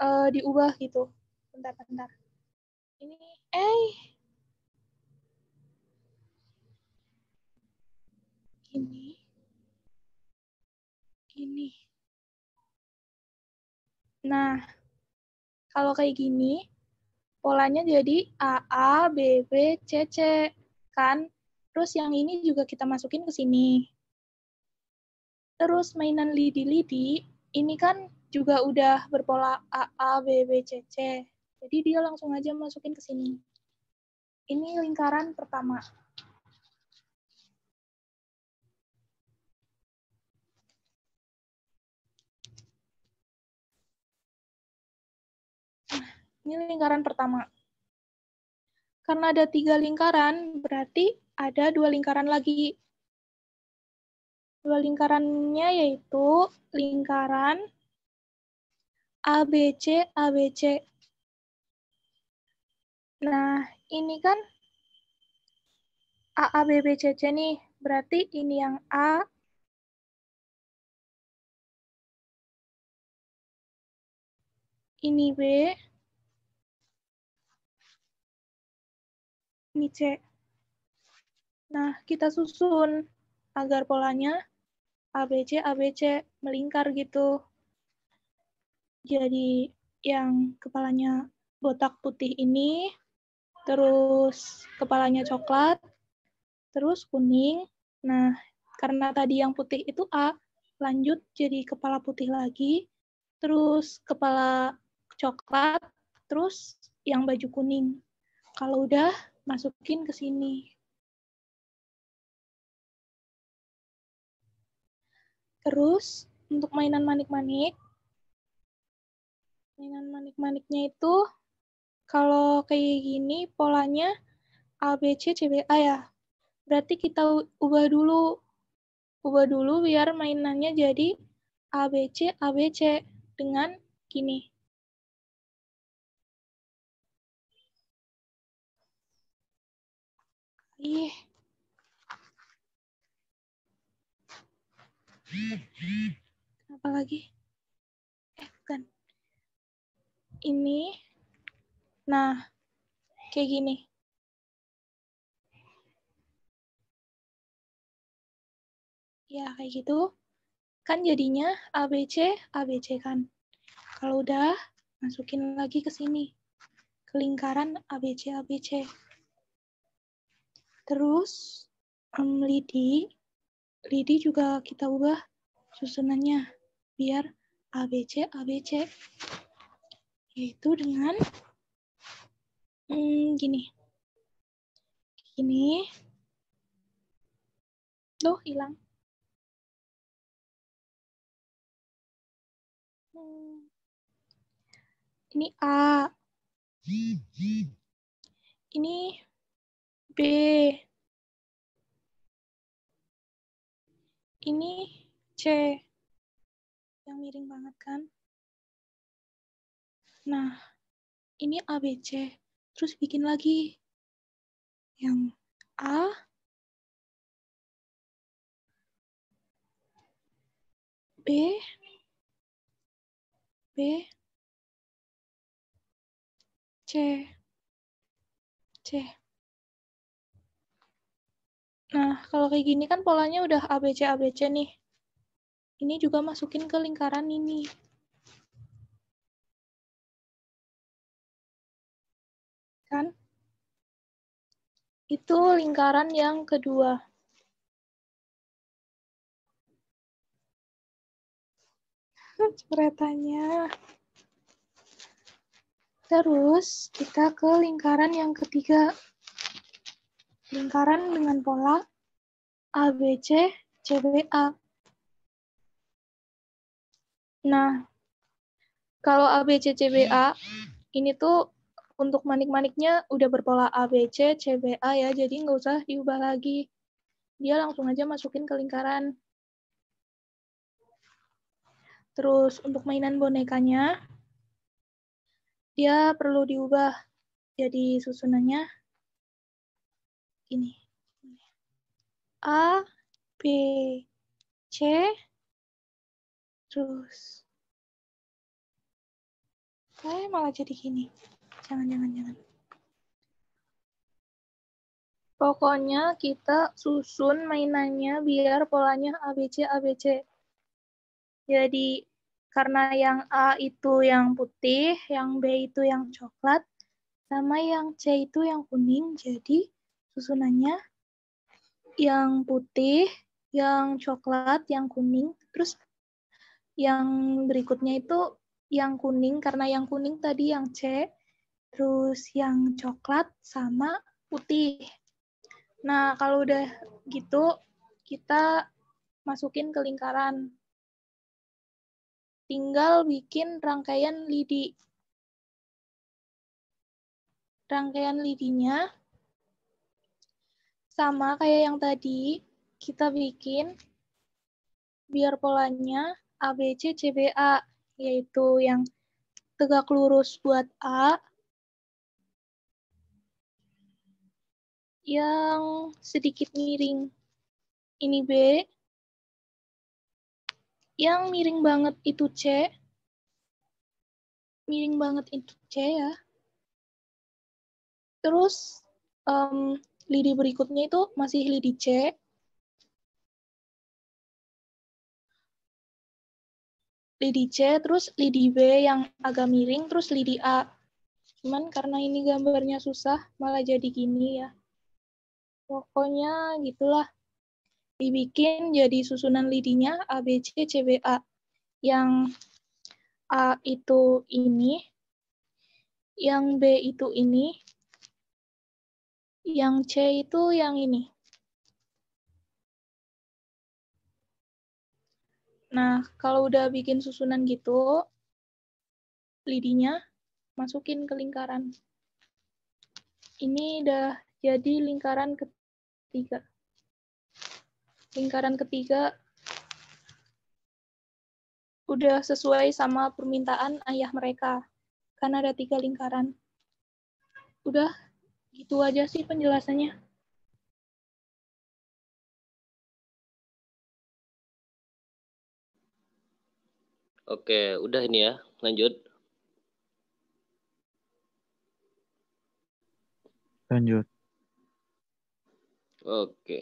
uh, diubah gitu. Bentar, bentar. Ini, eh. Ini. Ini. Nah, kalau kayak gini, polanya jadi AA, BB, CC, kan? Terus yang ini juga kita masukin ke sini. Terus mainan lidi-lidi, ini kan juga udah berpola AA, BB, CC. Jadi dia langsung aja masukin ke sini. Ini lingkaran pertama. Ini lingkaran pertama. Karena ada tiga lingkaran, berarti ada dua lingkaran lagi. Dua lingkarannya yaitu lingkaran ABC, ABC. Nah, ini kan A, A, B, B, C, C nih. Berarti ini yang A. Ini B. ini C. Nah, kita susun agar polanya ABC, ABC melingkar gitu. Jadi yang kepalanya botak putih ini, terus kepalanya coklat, terus kuning. Nah, karena tadi yang putih itu A, lanjut jadi kepala putih lagi, terus kepala coklat, terus yang baju kuning. Kalau udah, masukin ke sini. Terus untuk mainan manik-manik, mainan manik-maniknya itu kalau kayak gini polanya a b c c b a ah, ya. Berarti kita ubah dulu. Ubah dulu biar mainannya jadi a a b c b c dengan gini. Ih. Apa lagi? Eh, bukan. Ini. Nah, kayak gini. Ya, kayak gitu. Kan jadinya ABC, ABC kan. Kalau udah, masukin lagi ke sini. Ke lingkaran ABC, ABC. Terus um, lidi, lidi juga kita ubah susunannya biar ABC ABC yaitu dengan hmm, gini gini tuh hilang ini A ini B. Ini C. Yang miring banget kan? Nah, ini A, B, C. Terus bikin lagi. Yang A. B. B. C. C. Nah, kalau kayak gini kan polanya udah ABC ABC nih. Ini juga masukin ke lingkaran ini. Kan? Itu lingkaran yang kedua. Ceretanya. Terus kita ke lingkaran yang ketiga lingkaran dengan pola ABC CBA. Nah, kalau ABC CBA ini tuh untuk manik-maniknya udah berpola ABC CBA ya, jadi nggak usah diubah lagi. Dia langsung aja masukin ke lingkaran. Terus untuk mainan bonekanya, dia perlu diubah jadi susunannya ini. A, B, C, terus. Saya malah jadi gini. Jangan, jangan, jangan. Pokoknya kita susun mainannya biar polanya ABC, ABC. Jadi karena yang A itu yang putih, yang B itu yang coklat, sama yang C itu yang kuning, jadi susunannya yang putih, yang coklat, yang kuning, terus yang berikutnya itu yang kuning karena yang kuning tadi yang C, terus yang coklat sama putih. Nah, kalau udah gitu kita masukin ke lingkaran. Tinggal bikin rangkaian lidi. Rangkaian lidinya sama kayak yang tadi kita bikin biar polanya A B C C B A yaitu yang tegak lurus buat A yang sedikit miring ini B yang miring banget itu C miring banget itu C ya terus um, lidi berikutnya itu masih lidi C. Lidi C, terus lidi B yang agak miring, terus lidi A. Cuman karena ini gambarnya susah, malah jadi gini ya. Pokoknya gitulah. Dibikin jadi susunan lidinya B A, Yang A itu ini, yang B itu ini, yang C itu yang ini. Nah, kalau udah bikin susunan gitu, lidinya masukin ke lingkaran. Ini udah jadi lingkaran ketiga. Lingkaran ketiga udah sesuai sama permintaan ayah mereka. Karena ada tiga lingkaran. Udah Gitu aja sih penjelasannya. Oke, udah ini ya. Lanjut. Lanjut. Oke.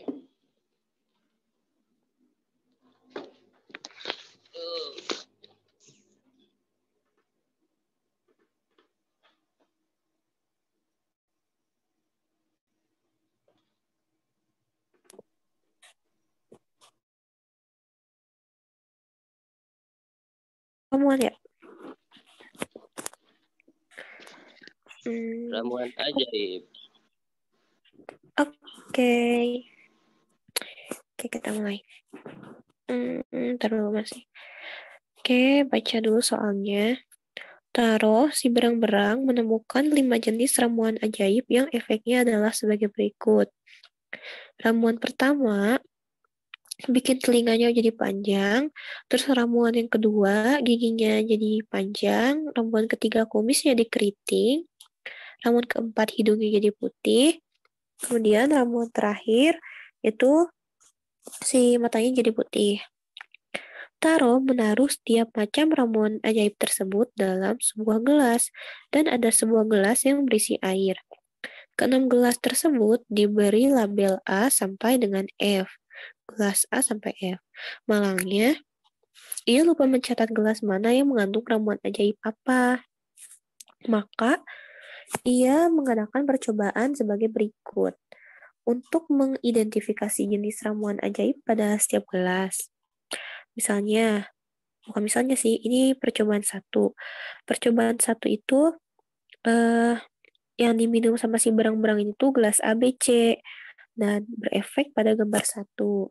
ramuan ya? Ramuan hmm. ajaib. Oke. Oke, kita mulai. Hmm, ntar masih. Oke, baca dulu soalnya. Taruh si berang-berang menemukan lima jenis ramuan ajaib yang efeknya adalah sebagai berikut. Ramuan pertama, bikin telinganya jadi panjang, terus ramuan yang kedua giginya jadi panjang, ramuan ketiga kumisnya dikeriting, ramuan keempat hidungnya jadi putih, kemudian ramuan terakhir itu si matanya jadi putih. Taro menaruh setiap macam ramuan ajaib tersebut dalam sebuah gelas, dan ada sebuah gelas yang berisi air. Keenam gelas tersebut diberi label A sampai dengan F gelas A sampai F. Malangnya, ia lupa mencatat gelas mana yang mengandung ramuan ajaib apa. Maka, ia mengadakan percobaan sebagai berikut. Untuk mengidentifikasi jenis ramuan ajaib pada setiap gelas. Misalnya, bukan misalnya sih, ini percobaan satu. Percobaan satu itu eh, yang diminum sama si berang-berang barang itu gelas ABC dan berefek pada gambar satu.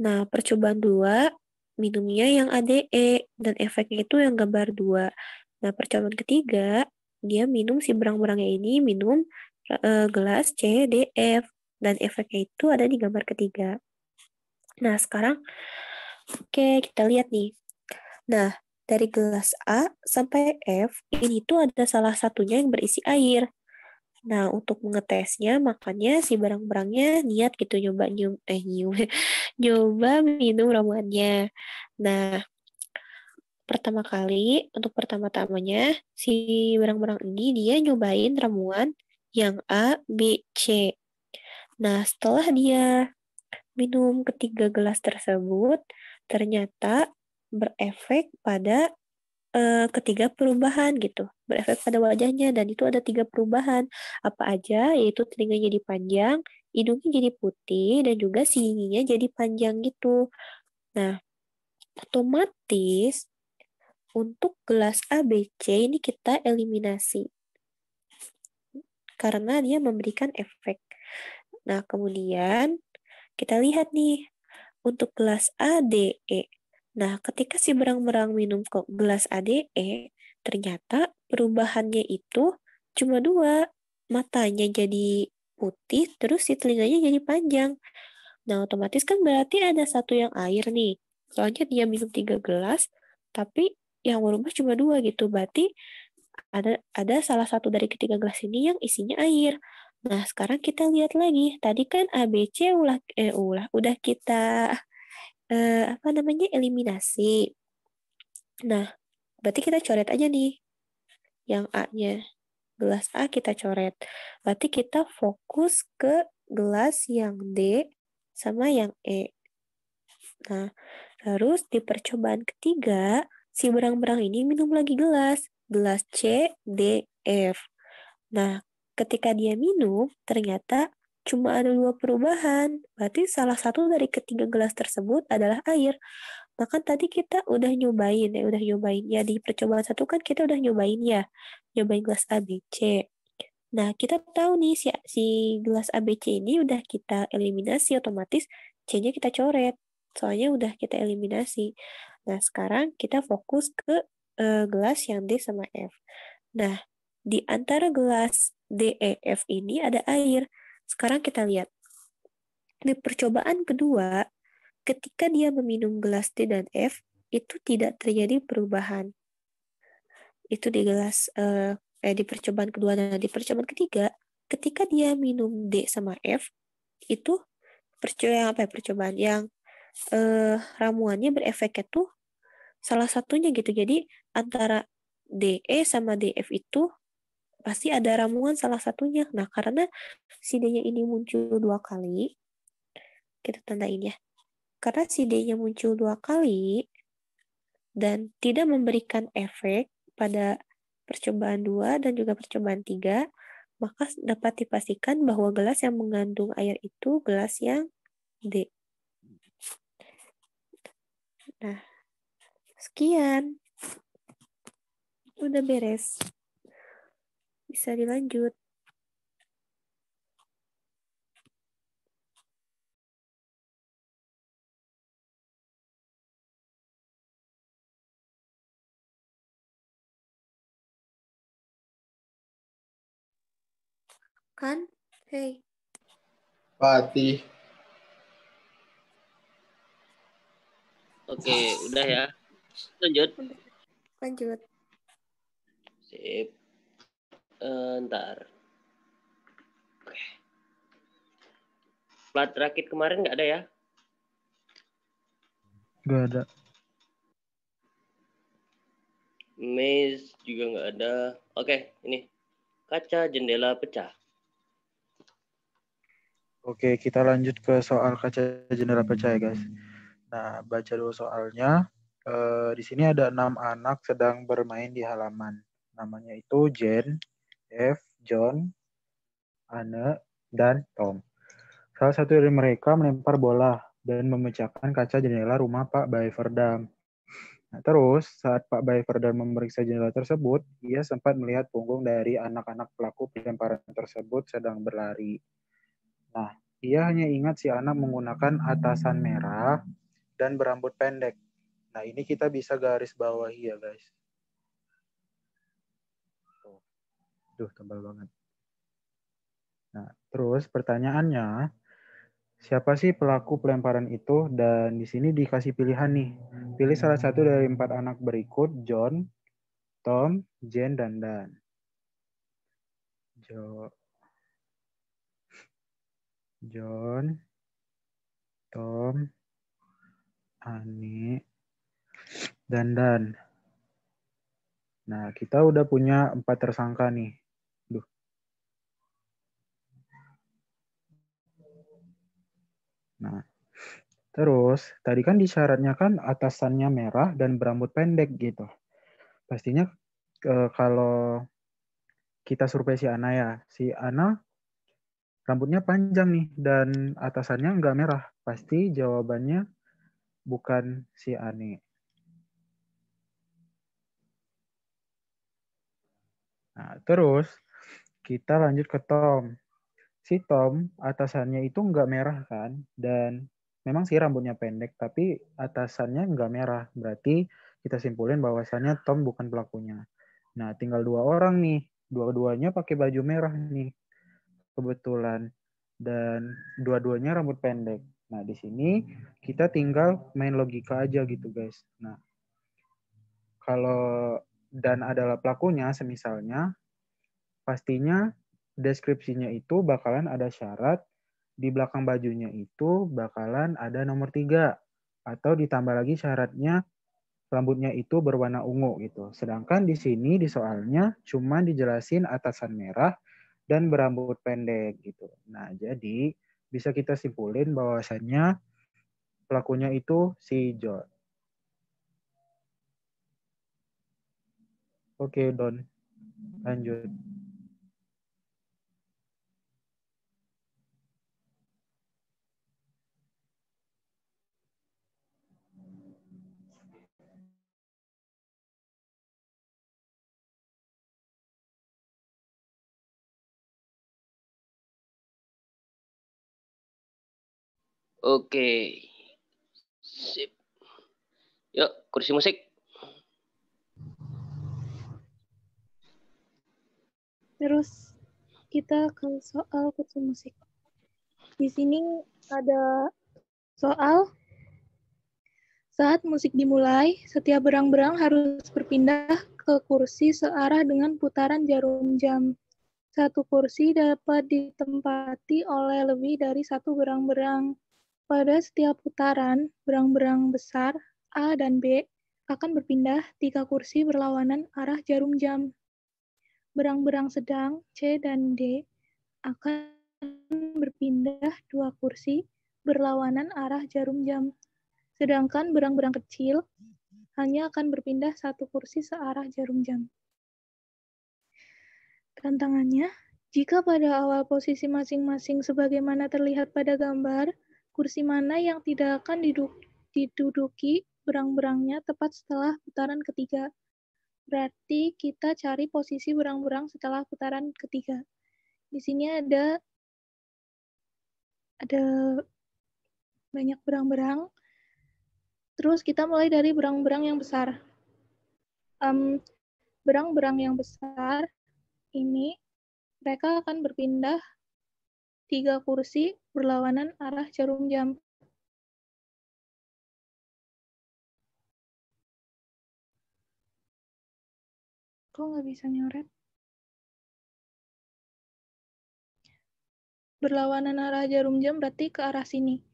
Nah, percobaan dua minumnya yang ADE dan efeknya itu yang gambar dua. Nah, percobaan ketiga dia minum si berang-berangnya ini minum uh, gelas C, D, F dan efeknya itu ada di gambar ketiga. Nah, sekarang oke okay, kita lihat nih. Nah, dari gelas A sampai F ini tuh ada salah satunya yang berisi air. Nah, untuk mengetesnya, makanya si barang-barangnya niat gitu nyoba nyium, eh nyium, nyoba minum ramuannya. Nah, pertama kali, untuk pertama-tamanya, si barang-barang ini dia nyobain ramuan yang A, B, C. Nah, setelah dia minum ketiga gelas tersebut, ternyata berefek pada eh, ketiga perubahan gitu berefek pada wajahnya dan itu ada tiga perubahan apa aja yaitu telinganya jadi panjang hidungnya jadi putih dan juga singinya jadi panjang gitu nah otomatis untuk gelas ABC ini kita eliminasi karena dia memberikan efek. Nah, kemudian kita lihat nih untuk gelas ADE Nah, ketika si merang-merang minum kok gelas ADE, ternyata perubahannya itu cuma dua. Matanya jadi putih, terus si telinganya jadi panjang. Nah, otomatis kan berarti ada satu yang air nih. Soalnya dia minum tiga gelas, tapi yang berubah cuma dua gitu. Berarti ada ada salah satu dari ketiga gelas ini yang isinya air. Nah, sekarang kita lihat lagi. Tadi kan ABC ulah eh ulah udah kita uh, apa namanya eliminasi. Nah, berarti kita coret aja nih yang A-nya. Gelas A kita coret. Berarti kita fokus ke gelas yang D sama yang E. Nah, terus di percobaan ketiga, si berang-berang ini minum lagi gelas. Gelas C, D, F. Nah, ketika dia minum, ternyata cuma ada dua perubahan, berarti salah satu dari ketiga gelas tersebut adalah air. Maka tadi kita udah nyobain ya, udah nyobain ya di percobaan satu kan kita udah nyobain ya, nyobain gelas ABC. Nah, kita tahu nih si, si gelas ABC ini udah kita eliminasi otomatis C-nya kita coret. Soalnya udah kita eliminasi. Nah, sekarang kita fokus ke uh, gelas yang D sama F. Nah, di antara gelas D, E, F ini ada air. Sekarang kita lihat. Di nah, percobaan kedua, ketika dia meminum gelas D dan F, itu tidak terjadi perubahan. Itu di gelas eh, eh di percobaan kedua dan nah, di percobaan ketiga, ketika dia minum D sama F, itu percobaan apa ya percobaan yang eh, ramuannya berefek tuh salah satunya gitu. Jadi antara DE sama DF itu pasti ada ramuan salah satunya. Nah, karena si D-nya ini muncul dua kali, kita tandain ya. Karena si D-nya muncul dua kali dan tidak memberikan efek pada percobaan dua dan juga percobaan tiga, maka dapat dipastikan bahwa gelas yang mengandung air itu gelas yang D. Nah, sekian. Udah beres. Bisa dilanjut. Kan? Hei. Fatih. Oke, udah ya. Lanjut. Lanjut. Sip uh, ntar plat rakit kemarin nggak ada ya nggak ada maze juga nggak ada oke ini kaca jendela pecah Oke, kita lanjut ke soal kaca jendela pecah ya guys. Nah, baca dulu soalnya. E, di sini ada enam anak sedang bermain di halaman. Namanya itu Jen, F, John, Anne, dan Tom. Salah satu dari mereka melempar bola dan memecahkan kaca jendela rumah Pak Bayverdam. Nah, terus saat Pak Bayverdam memeriksa jendela tersebut, ia sempat melihat punggung dari anak-anak pelaku pelemparan tersebut sedang berlari. Nah, ia hanya ingat si anak menggunakan atasan merah dan berambut pendek. Nah, ini kita bisa garis bawahi ya, guys. Duh, tebal banget. Nah, terus pertanyaannya, siapa sih pelaku pelemparan itu? Dan di sini dikasih pilihan nih. Pilih salah satu dari empat anak berikut, John, Tom, Jen dan Dan. Jo John, Tom, Ani, dan Dan. Nah, kita udah punya empat tersangka nih. Nah, terus tadi kan disyaratnya kan atasannya merah dan berambut pendek gitu. Pastinya e, kalau kita survei si Ana ya, si Ana rambutnya panjang nih dan atasannya enggak merah. Pasti jawabannya bukan si Ani. Nah, terus kita lanjut ke Tom si Tom atasannya itu nggak merah kan dan memang sih rambutnya pendek tapi atasannya nggak merah berarti kita simpulin bahwasannya Tom bukan pelakunya nah tinggal dua orang nih dua-duanya pakai baju merah nih kebetulan dan dua-duanya rambut pendek nah di sini kita tinggal main logika aja gitu guys nah kalau dan adalah pelakunya semisalnya pastinya deskripsinya itu bakalan ada syarat, di belakang bajunya itu bakalan ada nomor tiga atau ditambah lagi syaratnya rambutnya itu berwarna ungu gitu. Sedangkan di sini di soalnya cuma dijelasin atasan merah dan berambut pendek gitu. Nah, jadi bisa kita simpulin bahwasannya pelakunya itu si John. Oke, Don. Lanjut. Oke. Sip. Yuk, kursi musik. Terus kita ke soal kursi musik. Di sini ada soal saat musik dimulai, setiap berang-berang harus berpindah ke kursi searah dengan putaran jarum jam. Satu kursi dapat ditempati oleh lebih dari satu berang-berang. Pada setiap putaran, berang-berang besar A dan B akan berpindah tiga kursi berlawanan arah jarum jam. Berang-berang sedang C dan D akan berpindah dua kursi berlawanan arah jarum jam. Sedangkan berang-berang kecil hanya akan berpindah satu kursi searah jarum jam. Tantangannya, jika pada awal posisi masing-masing sebagaimana terlihat pada gambar, kursi mana yang tidak akan diduduki berang-berangnya tepat setelah putaran ketiga. Berarti kita cari posisi berang-berang setelah putaran ketiga. Di sini ada ada banyak berang-berang. Terus kita mulai dari berang-berang yang besar. berang berang-berang yang besar ini mereka akan berpindah tiga kursi berlawanan arah jarum jam. Kok nggak bisa nyoret? Berlawanan arah jarum jam berarti ke arah sini.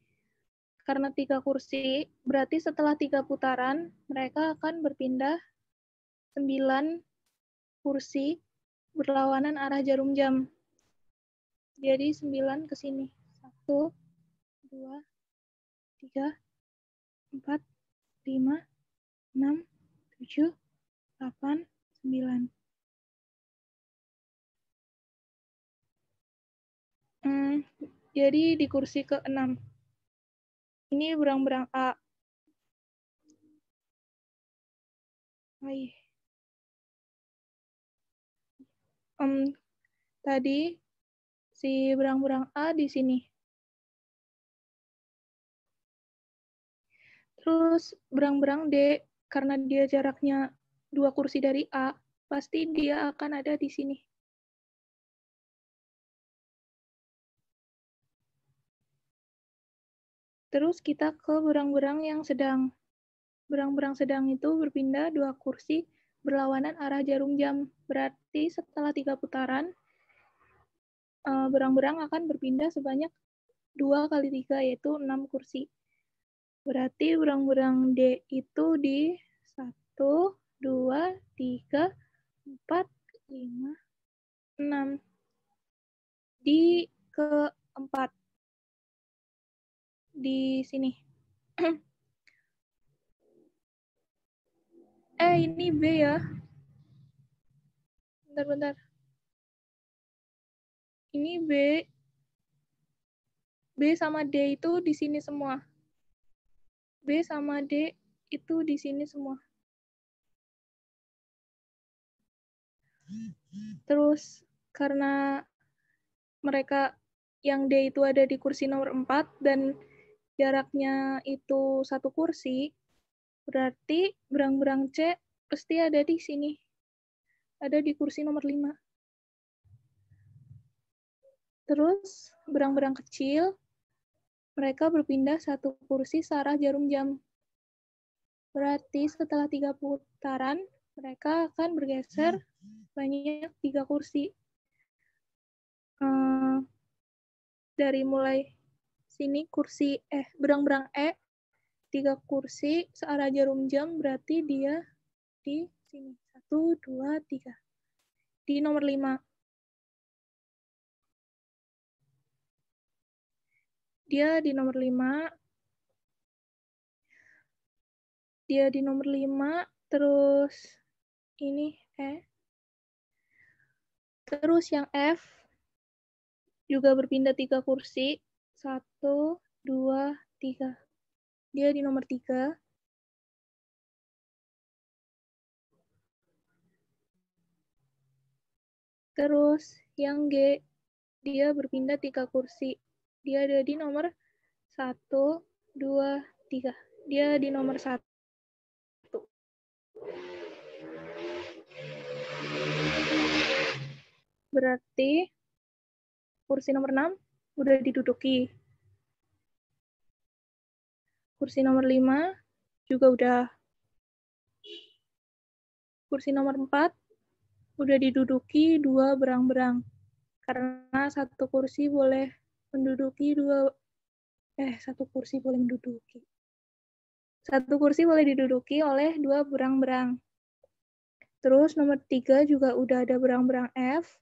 Karena tiga kursi, berarti setelah tiga putaran, mereka akan berpindah sembilan kursi berlawanan arah jarum jam jadi 9 ke sini. 1, 2, 3, 4, 5, 6, 7, 8, 9. Hmm, jadi di kursi ke-6. Ini berang-berang A. Hai. Um, tadi si berang-berang A di sini. Terus berang-berang D, karena dia jaraknya dua kursi dari A, pasti dia akan ada di sini. Terus kita ke berang-berang yang sedang. Berang-berang sedang itu berpindah dua kursi berlawanan arah jarum jam. Berarti setelah tiga putaran, Eh, berang-berang akan berpindah sebanyak dua kali tiga yaitu enam kursi berarti berang-berang D itu di satu dua tiga empat lima enam di keempat di sini eh ini B ya bentar-bentar ini B B sama D itu di sini semua. B sama D itu di sini semua. Terus karena mereka yang D itu ada di kursi nomor 4 dan jaraknya itu satu kursi, berarti berang-berang C pasti ada di sini. Ada di kursi nomor 5. Terus berang-berang kecil, mereka berpindah satu kursi searah jarum jam. Berarti setelah tiga putaran, mereka akan bergeser banyak tiga kursi. Eh, dari mulai sini kursi eh berang-berang E, tiga kursi searah jarum jam berarti dia di sini. Satu, dua, tiga. Di nomor lima. Dia di nomor 5. Dia di nomor 5, terus ini eh Terus yang F juga berpindah tiga kursi. Satu, dua, tiga. Dia di nomor tiga. Terus yang G, dia berpindah tiga kursi. Dia ada di nomor 1, 2, 3. Dia di nomor 1. Berarti kursi nomor 6 udah diduduki. Kursi nomor 5 juga udah. Kursi nomor 4 udah diduduki dua berang-berang. Karena satu kursi boleh menduduki dua eh satu kursi boleh menduduki. Satu kursi boleh diduduki oleh dua berang-berang. Terus nomor tiga juga udah ada berang-berang F.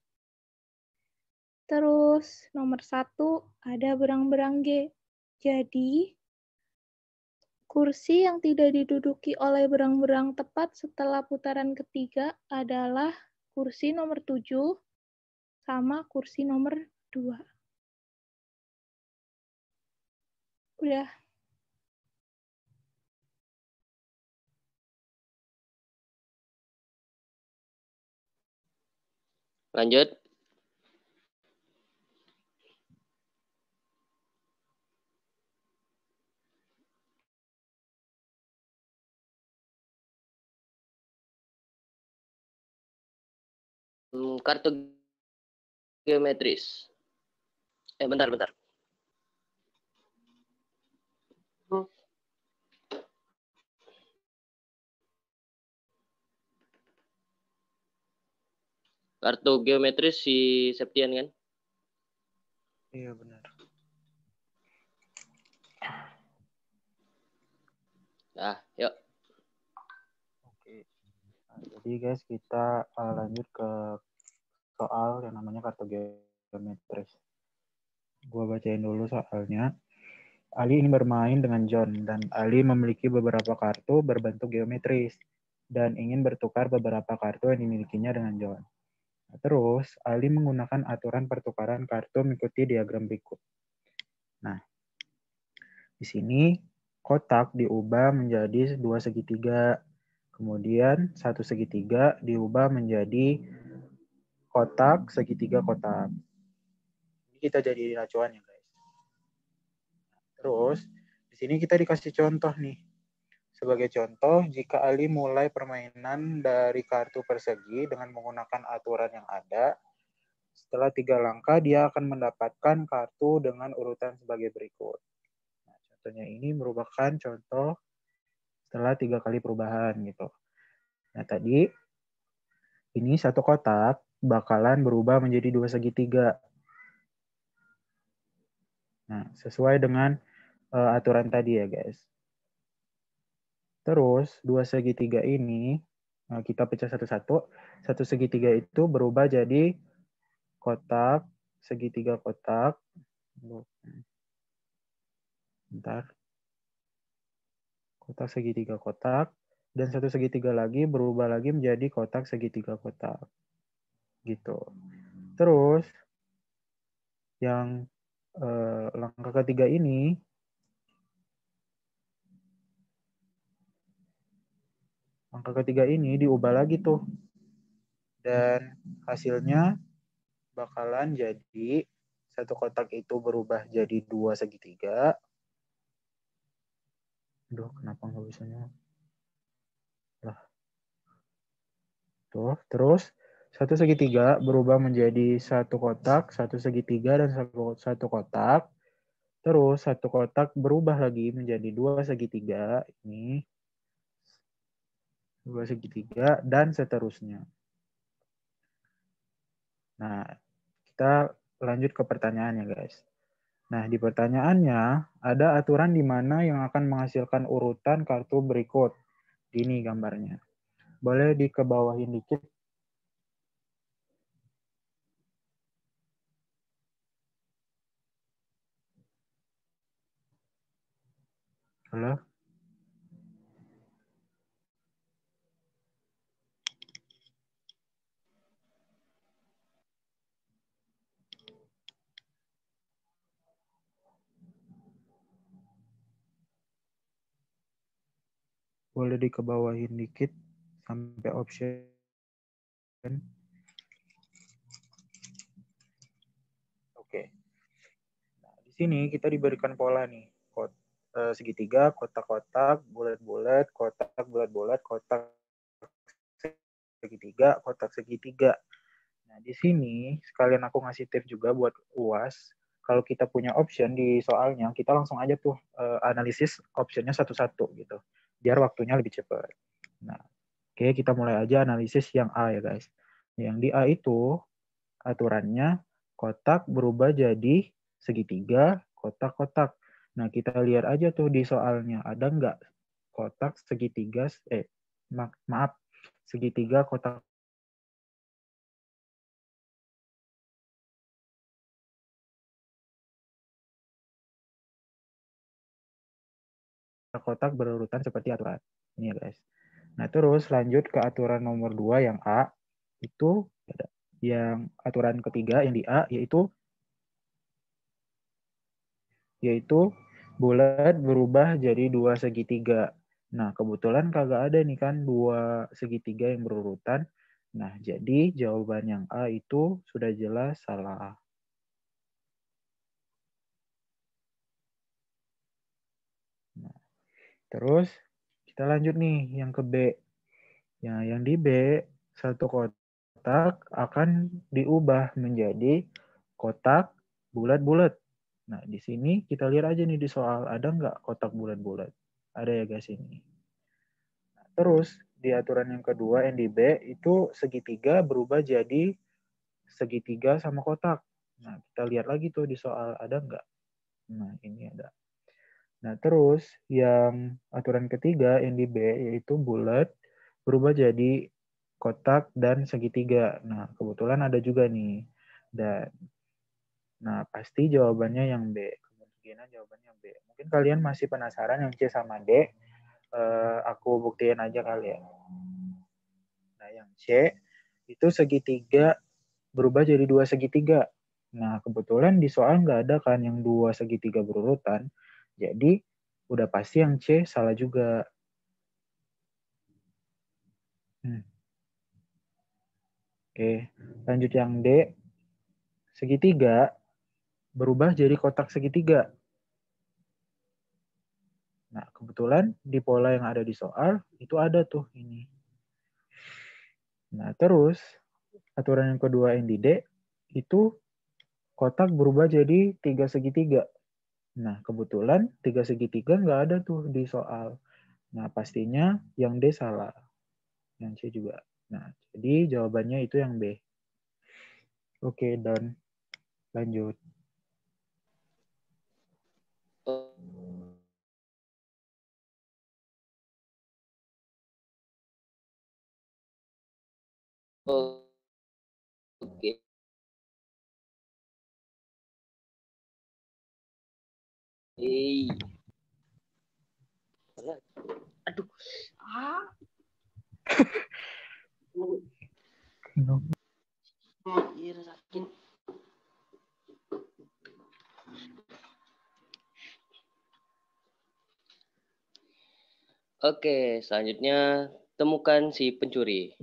Terus nomor satu ada berang-berang G. Jadi kursi yang tidak diduduki oleh berang-berang tepat setelah putaran ketiga adalah kursi nomor tujuh sama kursi nomor dua. udah lanjut hmm, kartu geometris eh bentar bentar kartu geometris si Septian kan? Iya benar. Nah, yuk. Oke. Nah, jadi guys, kita eh, lanjut ke soal yang namanya kartu geometris. Gua bacain dulu soalnya. Ali ingin bermain dengan John dan Ali memiliki beberapa kartu berbentuk geometris dan ingin bertukar beberapa kartu yang dimilikinya dengan John. Terus, Ali menggunakan aturan pertukaran kartu mengikuti diagram berikut. Nah, di sini kotak diubah menjadi dua segitiga. Kemudian satu segitiga diubah menjadi kotak segitiga kotak. Ini kita jadi acuan ya guys. Terus, di sini kita dikasih contoh nih. Sebagai contoh, jika Ali mulai permainan dari kartu persegi dengan menggunakan aturan yang ada, setelah tiga langkah dia akan mendapatkan kartu dengan urutan sebagai berikut. Nah, contohnya ini merupakan contoh setelah tiga kali perubahan gitu. Nah tadi ini satu kotak bakalan berubah menjadi dua segitiga. Nah sesuai dengan uh, aturan tadi ya guys. Terus dua segitiga ini nah, kita pecah satu-satu. Satu segitiga itu berubah jadi kotak, segitiga kotak. Bentar. Kotak segitiga kotak. Dan satu segitiga lagi berubah lagi menjadi kotak segitiga kotak. Gitu. Terus, yang eh, langkah ketiga ini angka ketiga ini diubah lagi tuh. Dan hasilnya bakalan jadi satu kotak itu berubah jadi dua segitiga. Aduh, kenapa nggak bisa nyala? Lah. Tuh, terus satu segitiga berubah menjadi satu kotak, satu segitiga, dan satu kotak. Terus satu kotak berubah lagi menjadi dua segitiga. Ini dua segitiga, dan seterusnya. Nah, kita lanjut ke pertanyaannya guys. Nah, di pertanyaannya ada aturan di mana yang akan menghasilkan urutan kartu berikut. Ini gambarnya. Boleh dikebawahin dikit Halo. boleh dikebawahin dikit sampai option oke nah, di sini kita diberikan pola nih kot, eh, segitiga kotak-kotak bulat-bulat kotak bulat-bulat kotak segitiga kotak segitiga nah di sini sekalian aku ngasih tips juga buat uas kalau kita punya option di soalnya kita langsung aja tuh eh, analisis optionnya satu-satu gitu biar waktunya lebih cepat. Nah, oke okay, kita mulai aja analisis yang A ya guys. Yang di A itu aturannya kotak berubah jadi segitiga, kotak-kotak. Nah, kita lihat aja tuh di soalnya ada nggak kotak segitiga, eh ma maaf, segitiga kotak kotak berurutan seperti aturan. Ini ya guys. Nah terus lanjut ke aturan nomor 2 yang A. Itu yang aturan ketiga yang di A yaitu yaitu bulat berubah jadi dua segitiga. Nah, kebetulan kagak ada nih kan dua segitiga yang berurutan. Nah, jadi jawaban yang A itu sudah jelas salah. Terus kita lanjut nih yang ke B. Ya, yang di B satu kotak akan diubah menjadi kotak bulat-bulat. Nah, di sini kita lihat aja nih di soal ada nggak kotak bulat-bulat. Ada ya guys ini. Nah, terus di aturan yang kedua yang di B itu segitiga berubah jadi segitiga sama kotak. Nah, kita lihat lagi tuh di soal ada nggak. Nah, ini ada. Nah, terus yang aturan ketiga yang di B yaitu bulat berubah jadi kotak dan segitiga. Nah, kebetulan ada juga nih. Dan nah, pasti jawabannya yang B. Kemungkinan jawabannya B. Mungkin kalian masih penasaran yang C sama D. Eh, aku buktiin aja kalian ya. Nah, yang C itu segitiga berubah jadi dua segitiga. Nah, kebetulan di soal nggak ada kan yang dua segitiga berurutan. Jadi udah pasti yang C salah juga. Hmm. Oke, lanjut yang D. Segitiga berubah jadi kotak segitiga. Nah, kebetulan di pola yang ada di soal itu ada tuh ini. Nah, terus aturan yang kedua yang di D itu kotak berubah jadi tiga segitiga. Nah, kebetulan tiga segitiga nggak ada tuh di soal. Nah, pastinya yang D salah. Yang C juga. Nah, jadi jawabannya itu yang B. Oke, dan lanjut. Oke. Okay. Hey. Aduh. Ah. Iya, no. Oke, selanjutnya temukan si pencuri.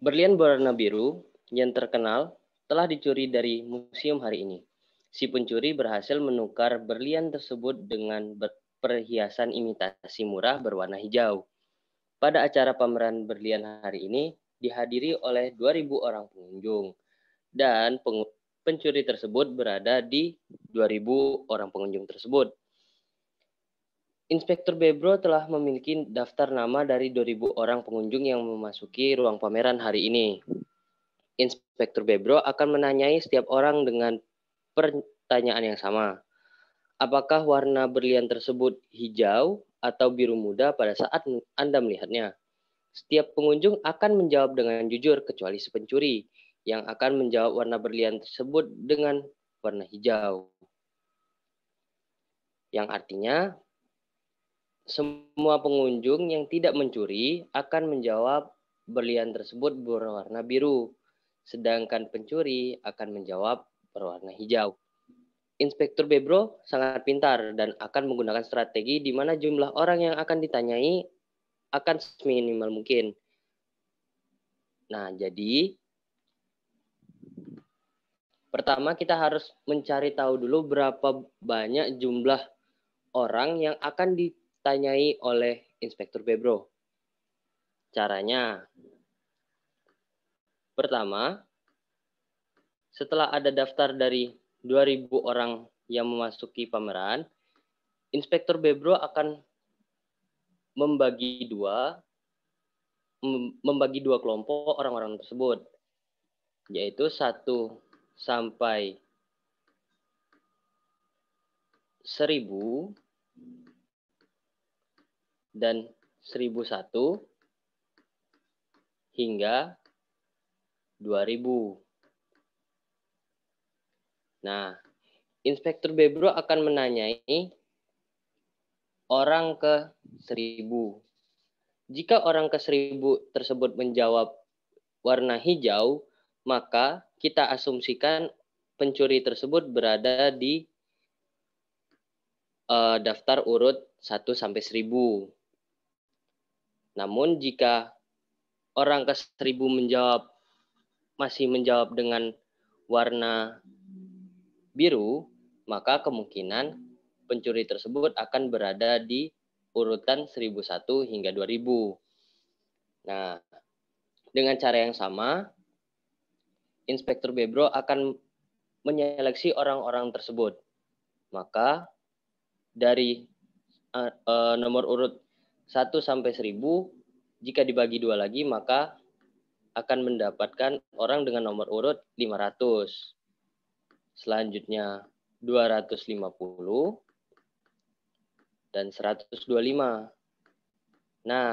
Berlian berwarna biru yang terkenal telah dicuri dari museum hari ini. Si pencuri berhasil menukar berlian tersebut dengan perhiasan imitasi murah berwarna hijau. Pada acara pameran berlian hari ini dihadiri oleh 2.000 orang pengunjung dan pencuri tersebut berada di 2.000 orang pengunjung tersebut. Inspektur Bebro telah memiliki daftar nama dari 2.000 orang pengunjung yang memasuki ruang pameran hari ini. Inspektur Bebro akan menanyai setiap orang dengan pertanyaan yang sama. Apakah warna berlian tersebut hijau atau biru muda pada saat Anda melihatnya? Setiap pengunjung akan menjawab dengan jujur kecuali si pencuri yang akan menjawab warna berlian tersebut dengan warna hijau. Yang artinya semua pengunjung yang tidak mencuri akan menjawab berlian tersebut berwarna biru, sedangkan pencuri akan menjawab berwarna hijau. Inspektur Bebro sangat pintar dan akan menggunakan strategi di mana jumlah orang yang akan ditanyai akan seminimal mungkin. Nah, jadi pertama kita harus mencari tahu dulu berapa banyak jumlah orang yang akan di, ditanyai oleh Inspektur Bebro. Caranya, pertama, setelah ada daftar dari 2.000 orang yang memasuki pameran, Inspektur Bebro akan membagi dua membagi dua kelompok orang-orang tersebut yaitu satu sampai seribu dan 1001 hingga 2000. Nah, Inspektur Bebro akan menanyai orang ke 1000. Jika orang ke 1000 tersebut menjawab warna hijau, maka kita asumsikan pencuri tersebut berada di uh, daftar urut 1 sampai 1000. Namun jika orang ke seribu menjawab masih menjawab dengan warna biru, maka kemungkinan pencuri tersebut akan berada di urutan 1001 hingga 2000. Nah, dengan cara yang sama, Inspektur Bebro akan menyeleksi orang-orang tersebut. Maka dari uh, uh, nomor urut 1 sampai 1000 jika dibagi dua lagi maka akan mendapatkan orang dengan nomor urut 500. Selanjutnya 250 dan 125. Nah,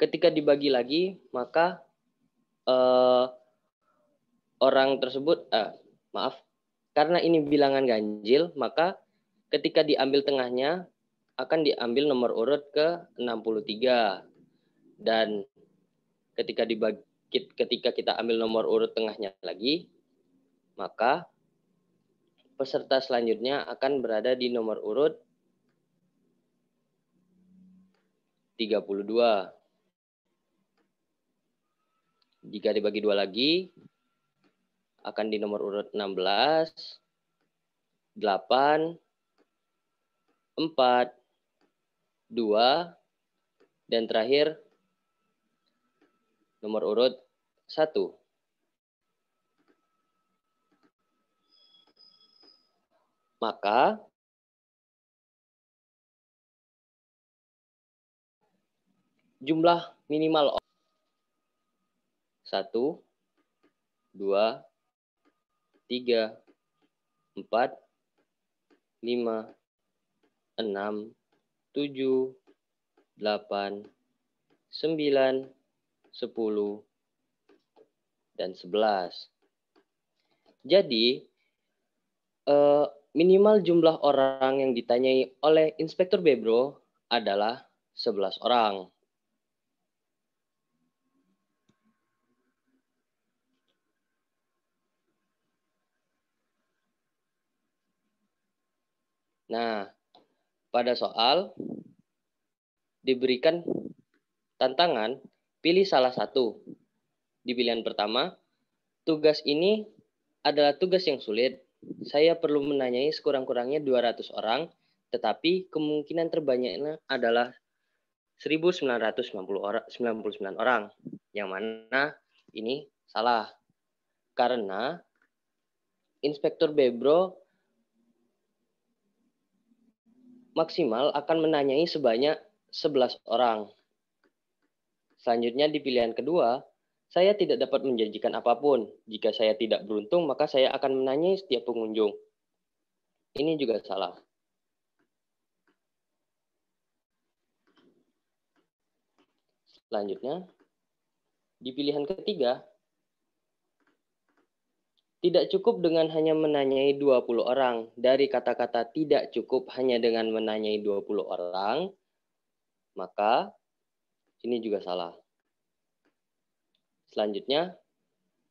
ketika dibagi lagi maka eh, orang tersebut eh, maaf karena ini bilangan ganjil maka ketika diambil tengahnya akan diambil nomor urut ke 63 dan ketika dibagi ketika kita ambil nomor urut tengahnya lagi maka peserta selanjutnya akan berada di nomor urut 32 jika dibagi dua lagi akan di nomor urut 16 8 4 2, dan terakhir nomor urut 1. Maka jumlah minimal 1, 2, 3, 4, 5, 6, 7, 8, 9, 10, dan 11. Jadi, eh, minimal jumlah orang yang ditanyai oleh Inspektur Bebro adalah 11 orang. Nah, pada soal diberikan tantangan, pilih salah satu. Di pilihan pertama, tugas ini adalah tugas yang sulit. Saya perlu menanyai sekurang-kurangnya 200 orang, tetapi kemungkinan terbanyaknya adalah 1999 orang. Yang mana ini salah. Karena Inspektur Bebro maksimal akan menanyai sebanyak 11 orang. Selanjutnya di pilihan kedua, saya tidak dapat menjanjikan apapun. Jika saya tidak beruntung, maka saya akan menanyai setiap pengunjung. Ini juga salah. Selanjutnya, di pilihan ketiga, tidak cukup dengan hanya menanyai 20 orang. Dari kata-kata tidak cukup hanya dengan menanyai 20 orang, maka ini juga salah. Selanjutnya,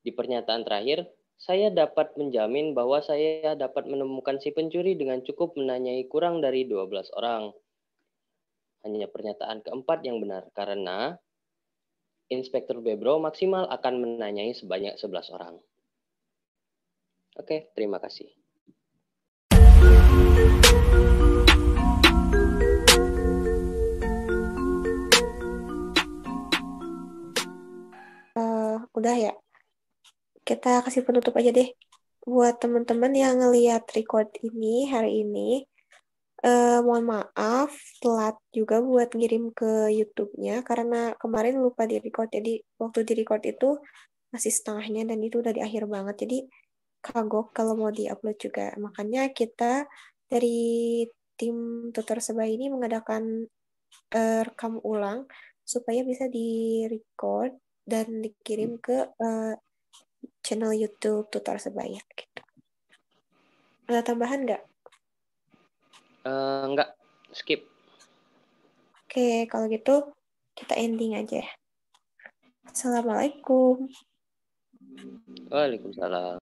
di pernyataan terakhir, saya dapat menjamin bahwa saya dapat menemukan si pencuri dengan cukup menanyai kurang dari 12 orang. Hanya pernyataan keempat yang benar, karena Inspektur Bebro maksimal akan menanyai sebanyak 11 orang. Oke, terima kasih. Uh, udah ya, kita kasih penutup aja deh. Buat teman-teman yang ngeliat record ini hari ini, uh, mohon maaf telat juga buat ngirim ke YouTube-nya karena kemarin lupa di record jadi waktu di record itu masih setengahnya dan itu udah di akhir banget jadi kagok kalau mau diupload juga. Makanya kita dari tim tutor sebaya ini mengadakan uh, rekam ulang supaya bisa direcord dan dikirim ke uh, channel YouTube tutor sebaya gitu. Ada tambahan nggak? Uh, nggak, skip. Oke, kalau gitu kita ending aja. Ya. Assalamualaikum. Waalaikumsalam.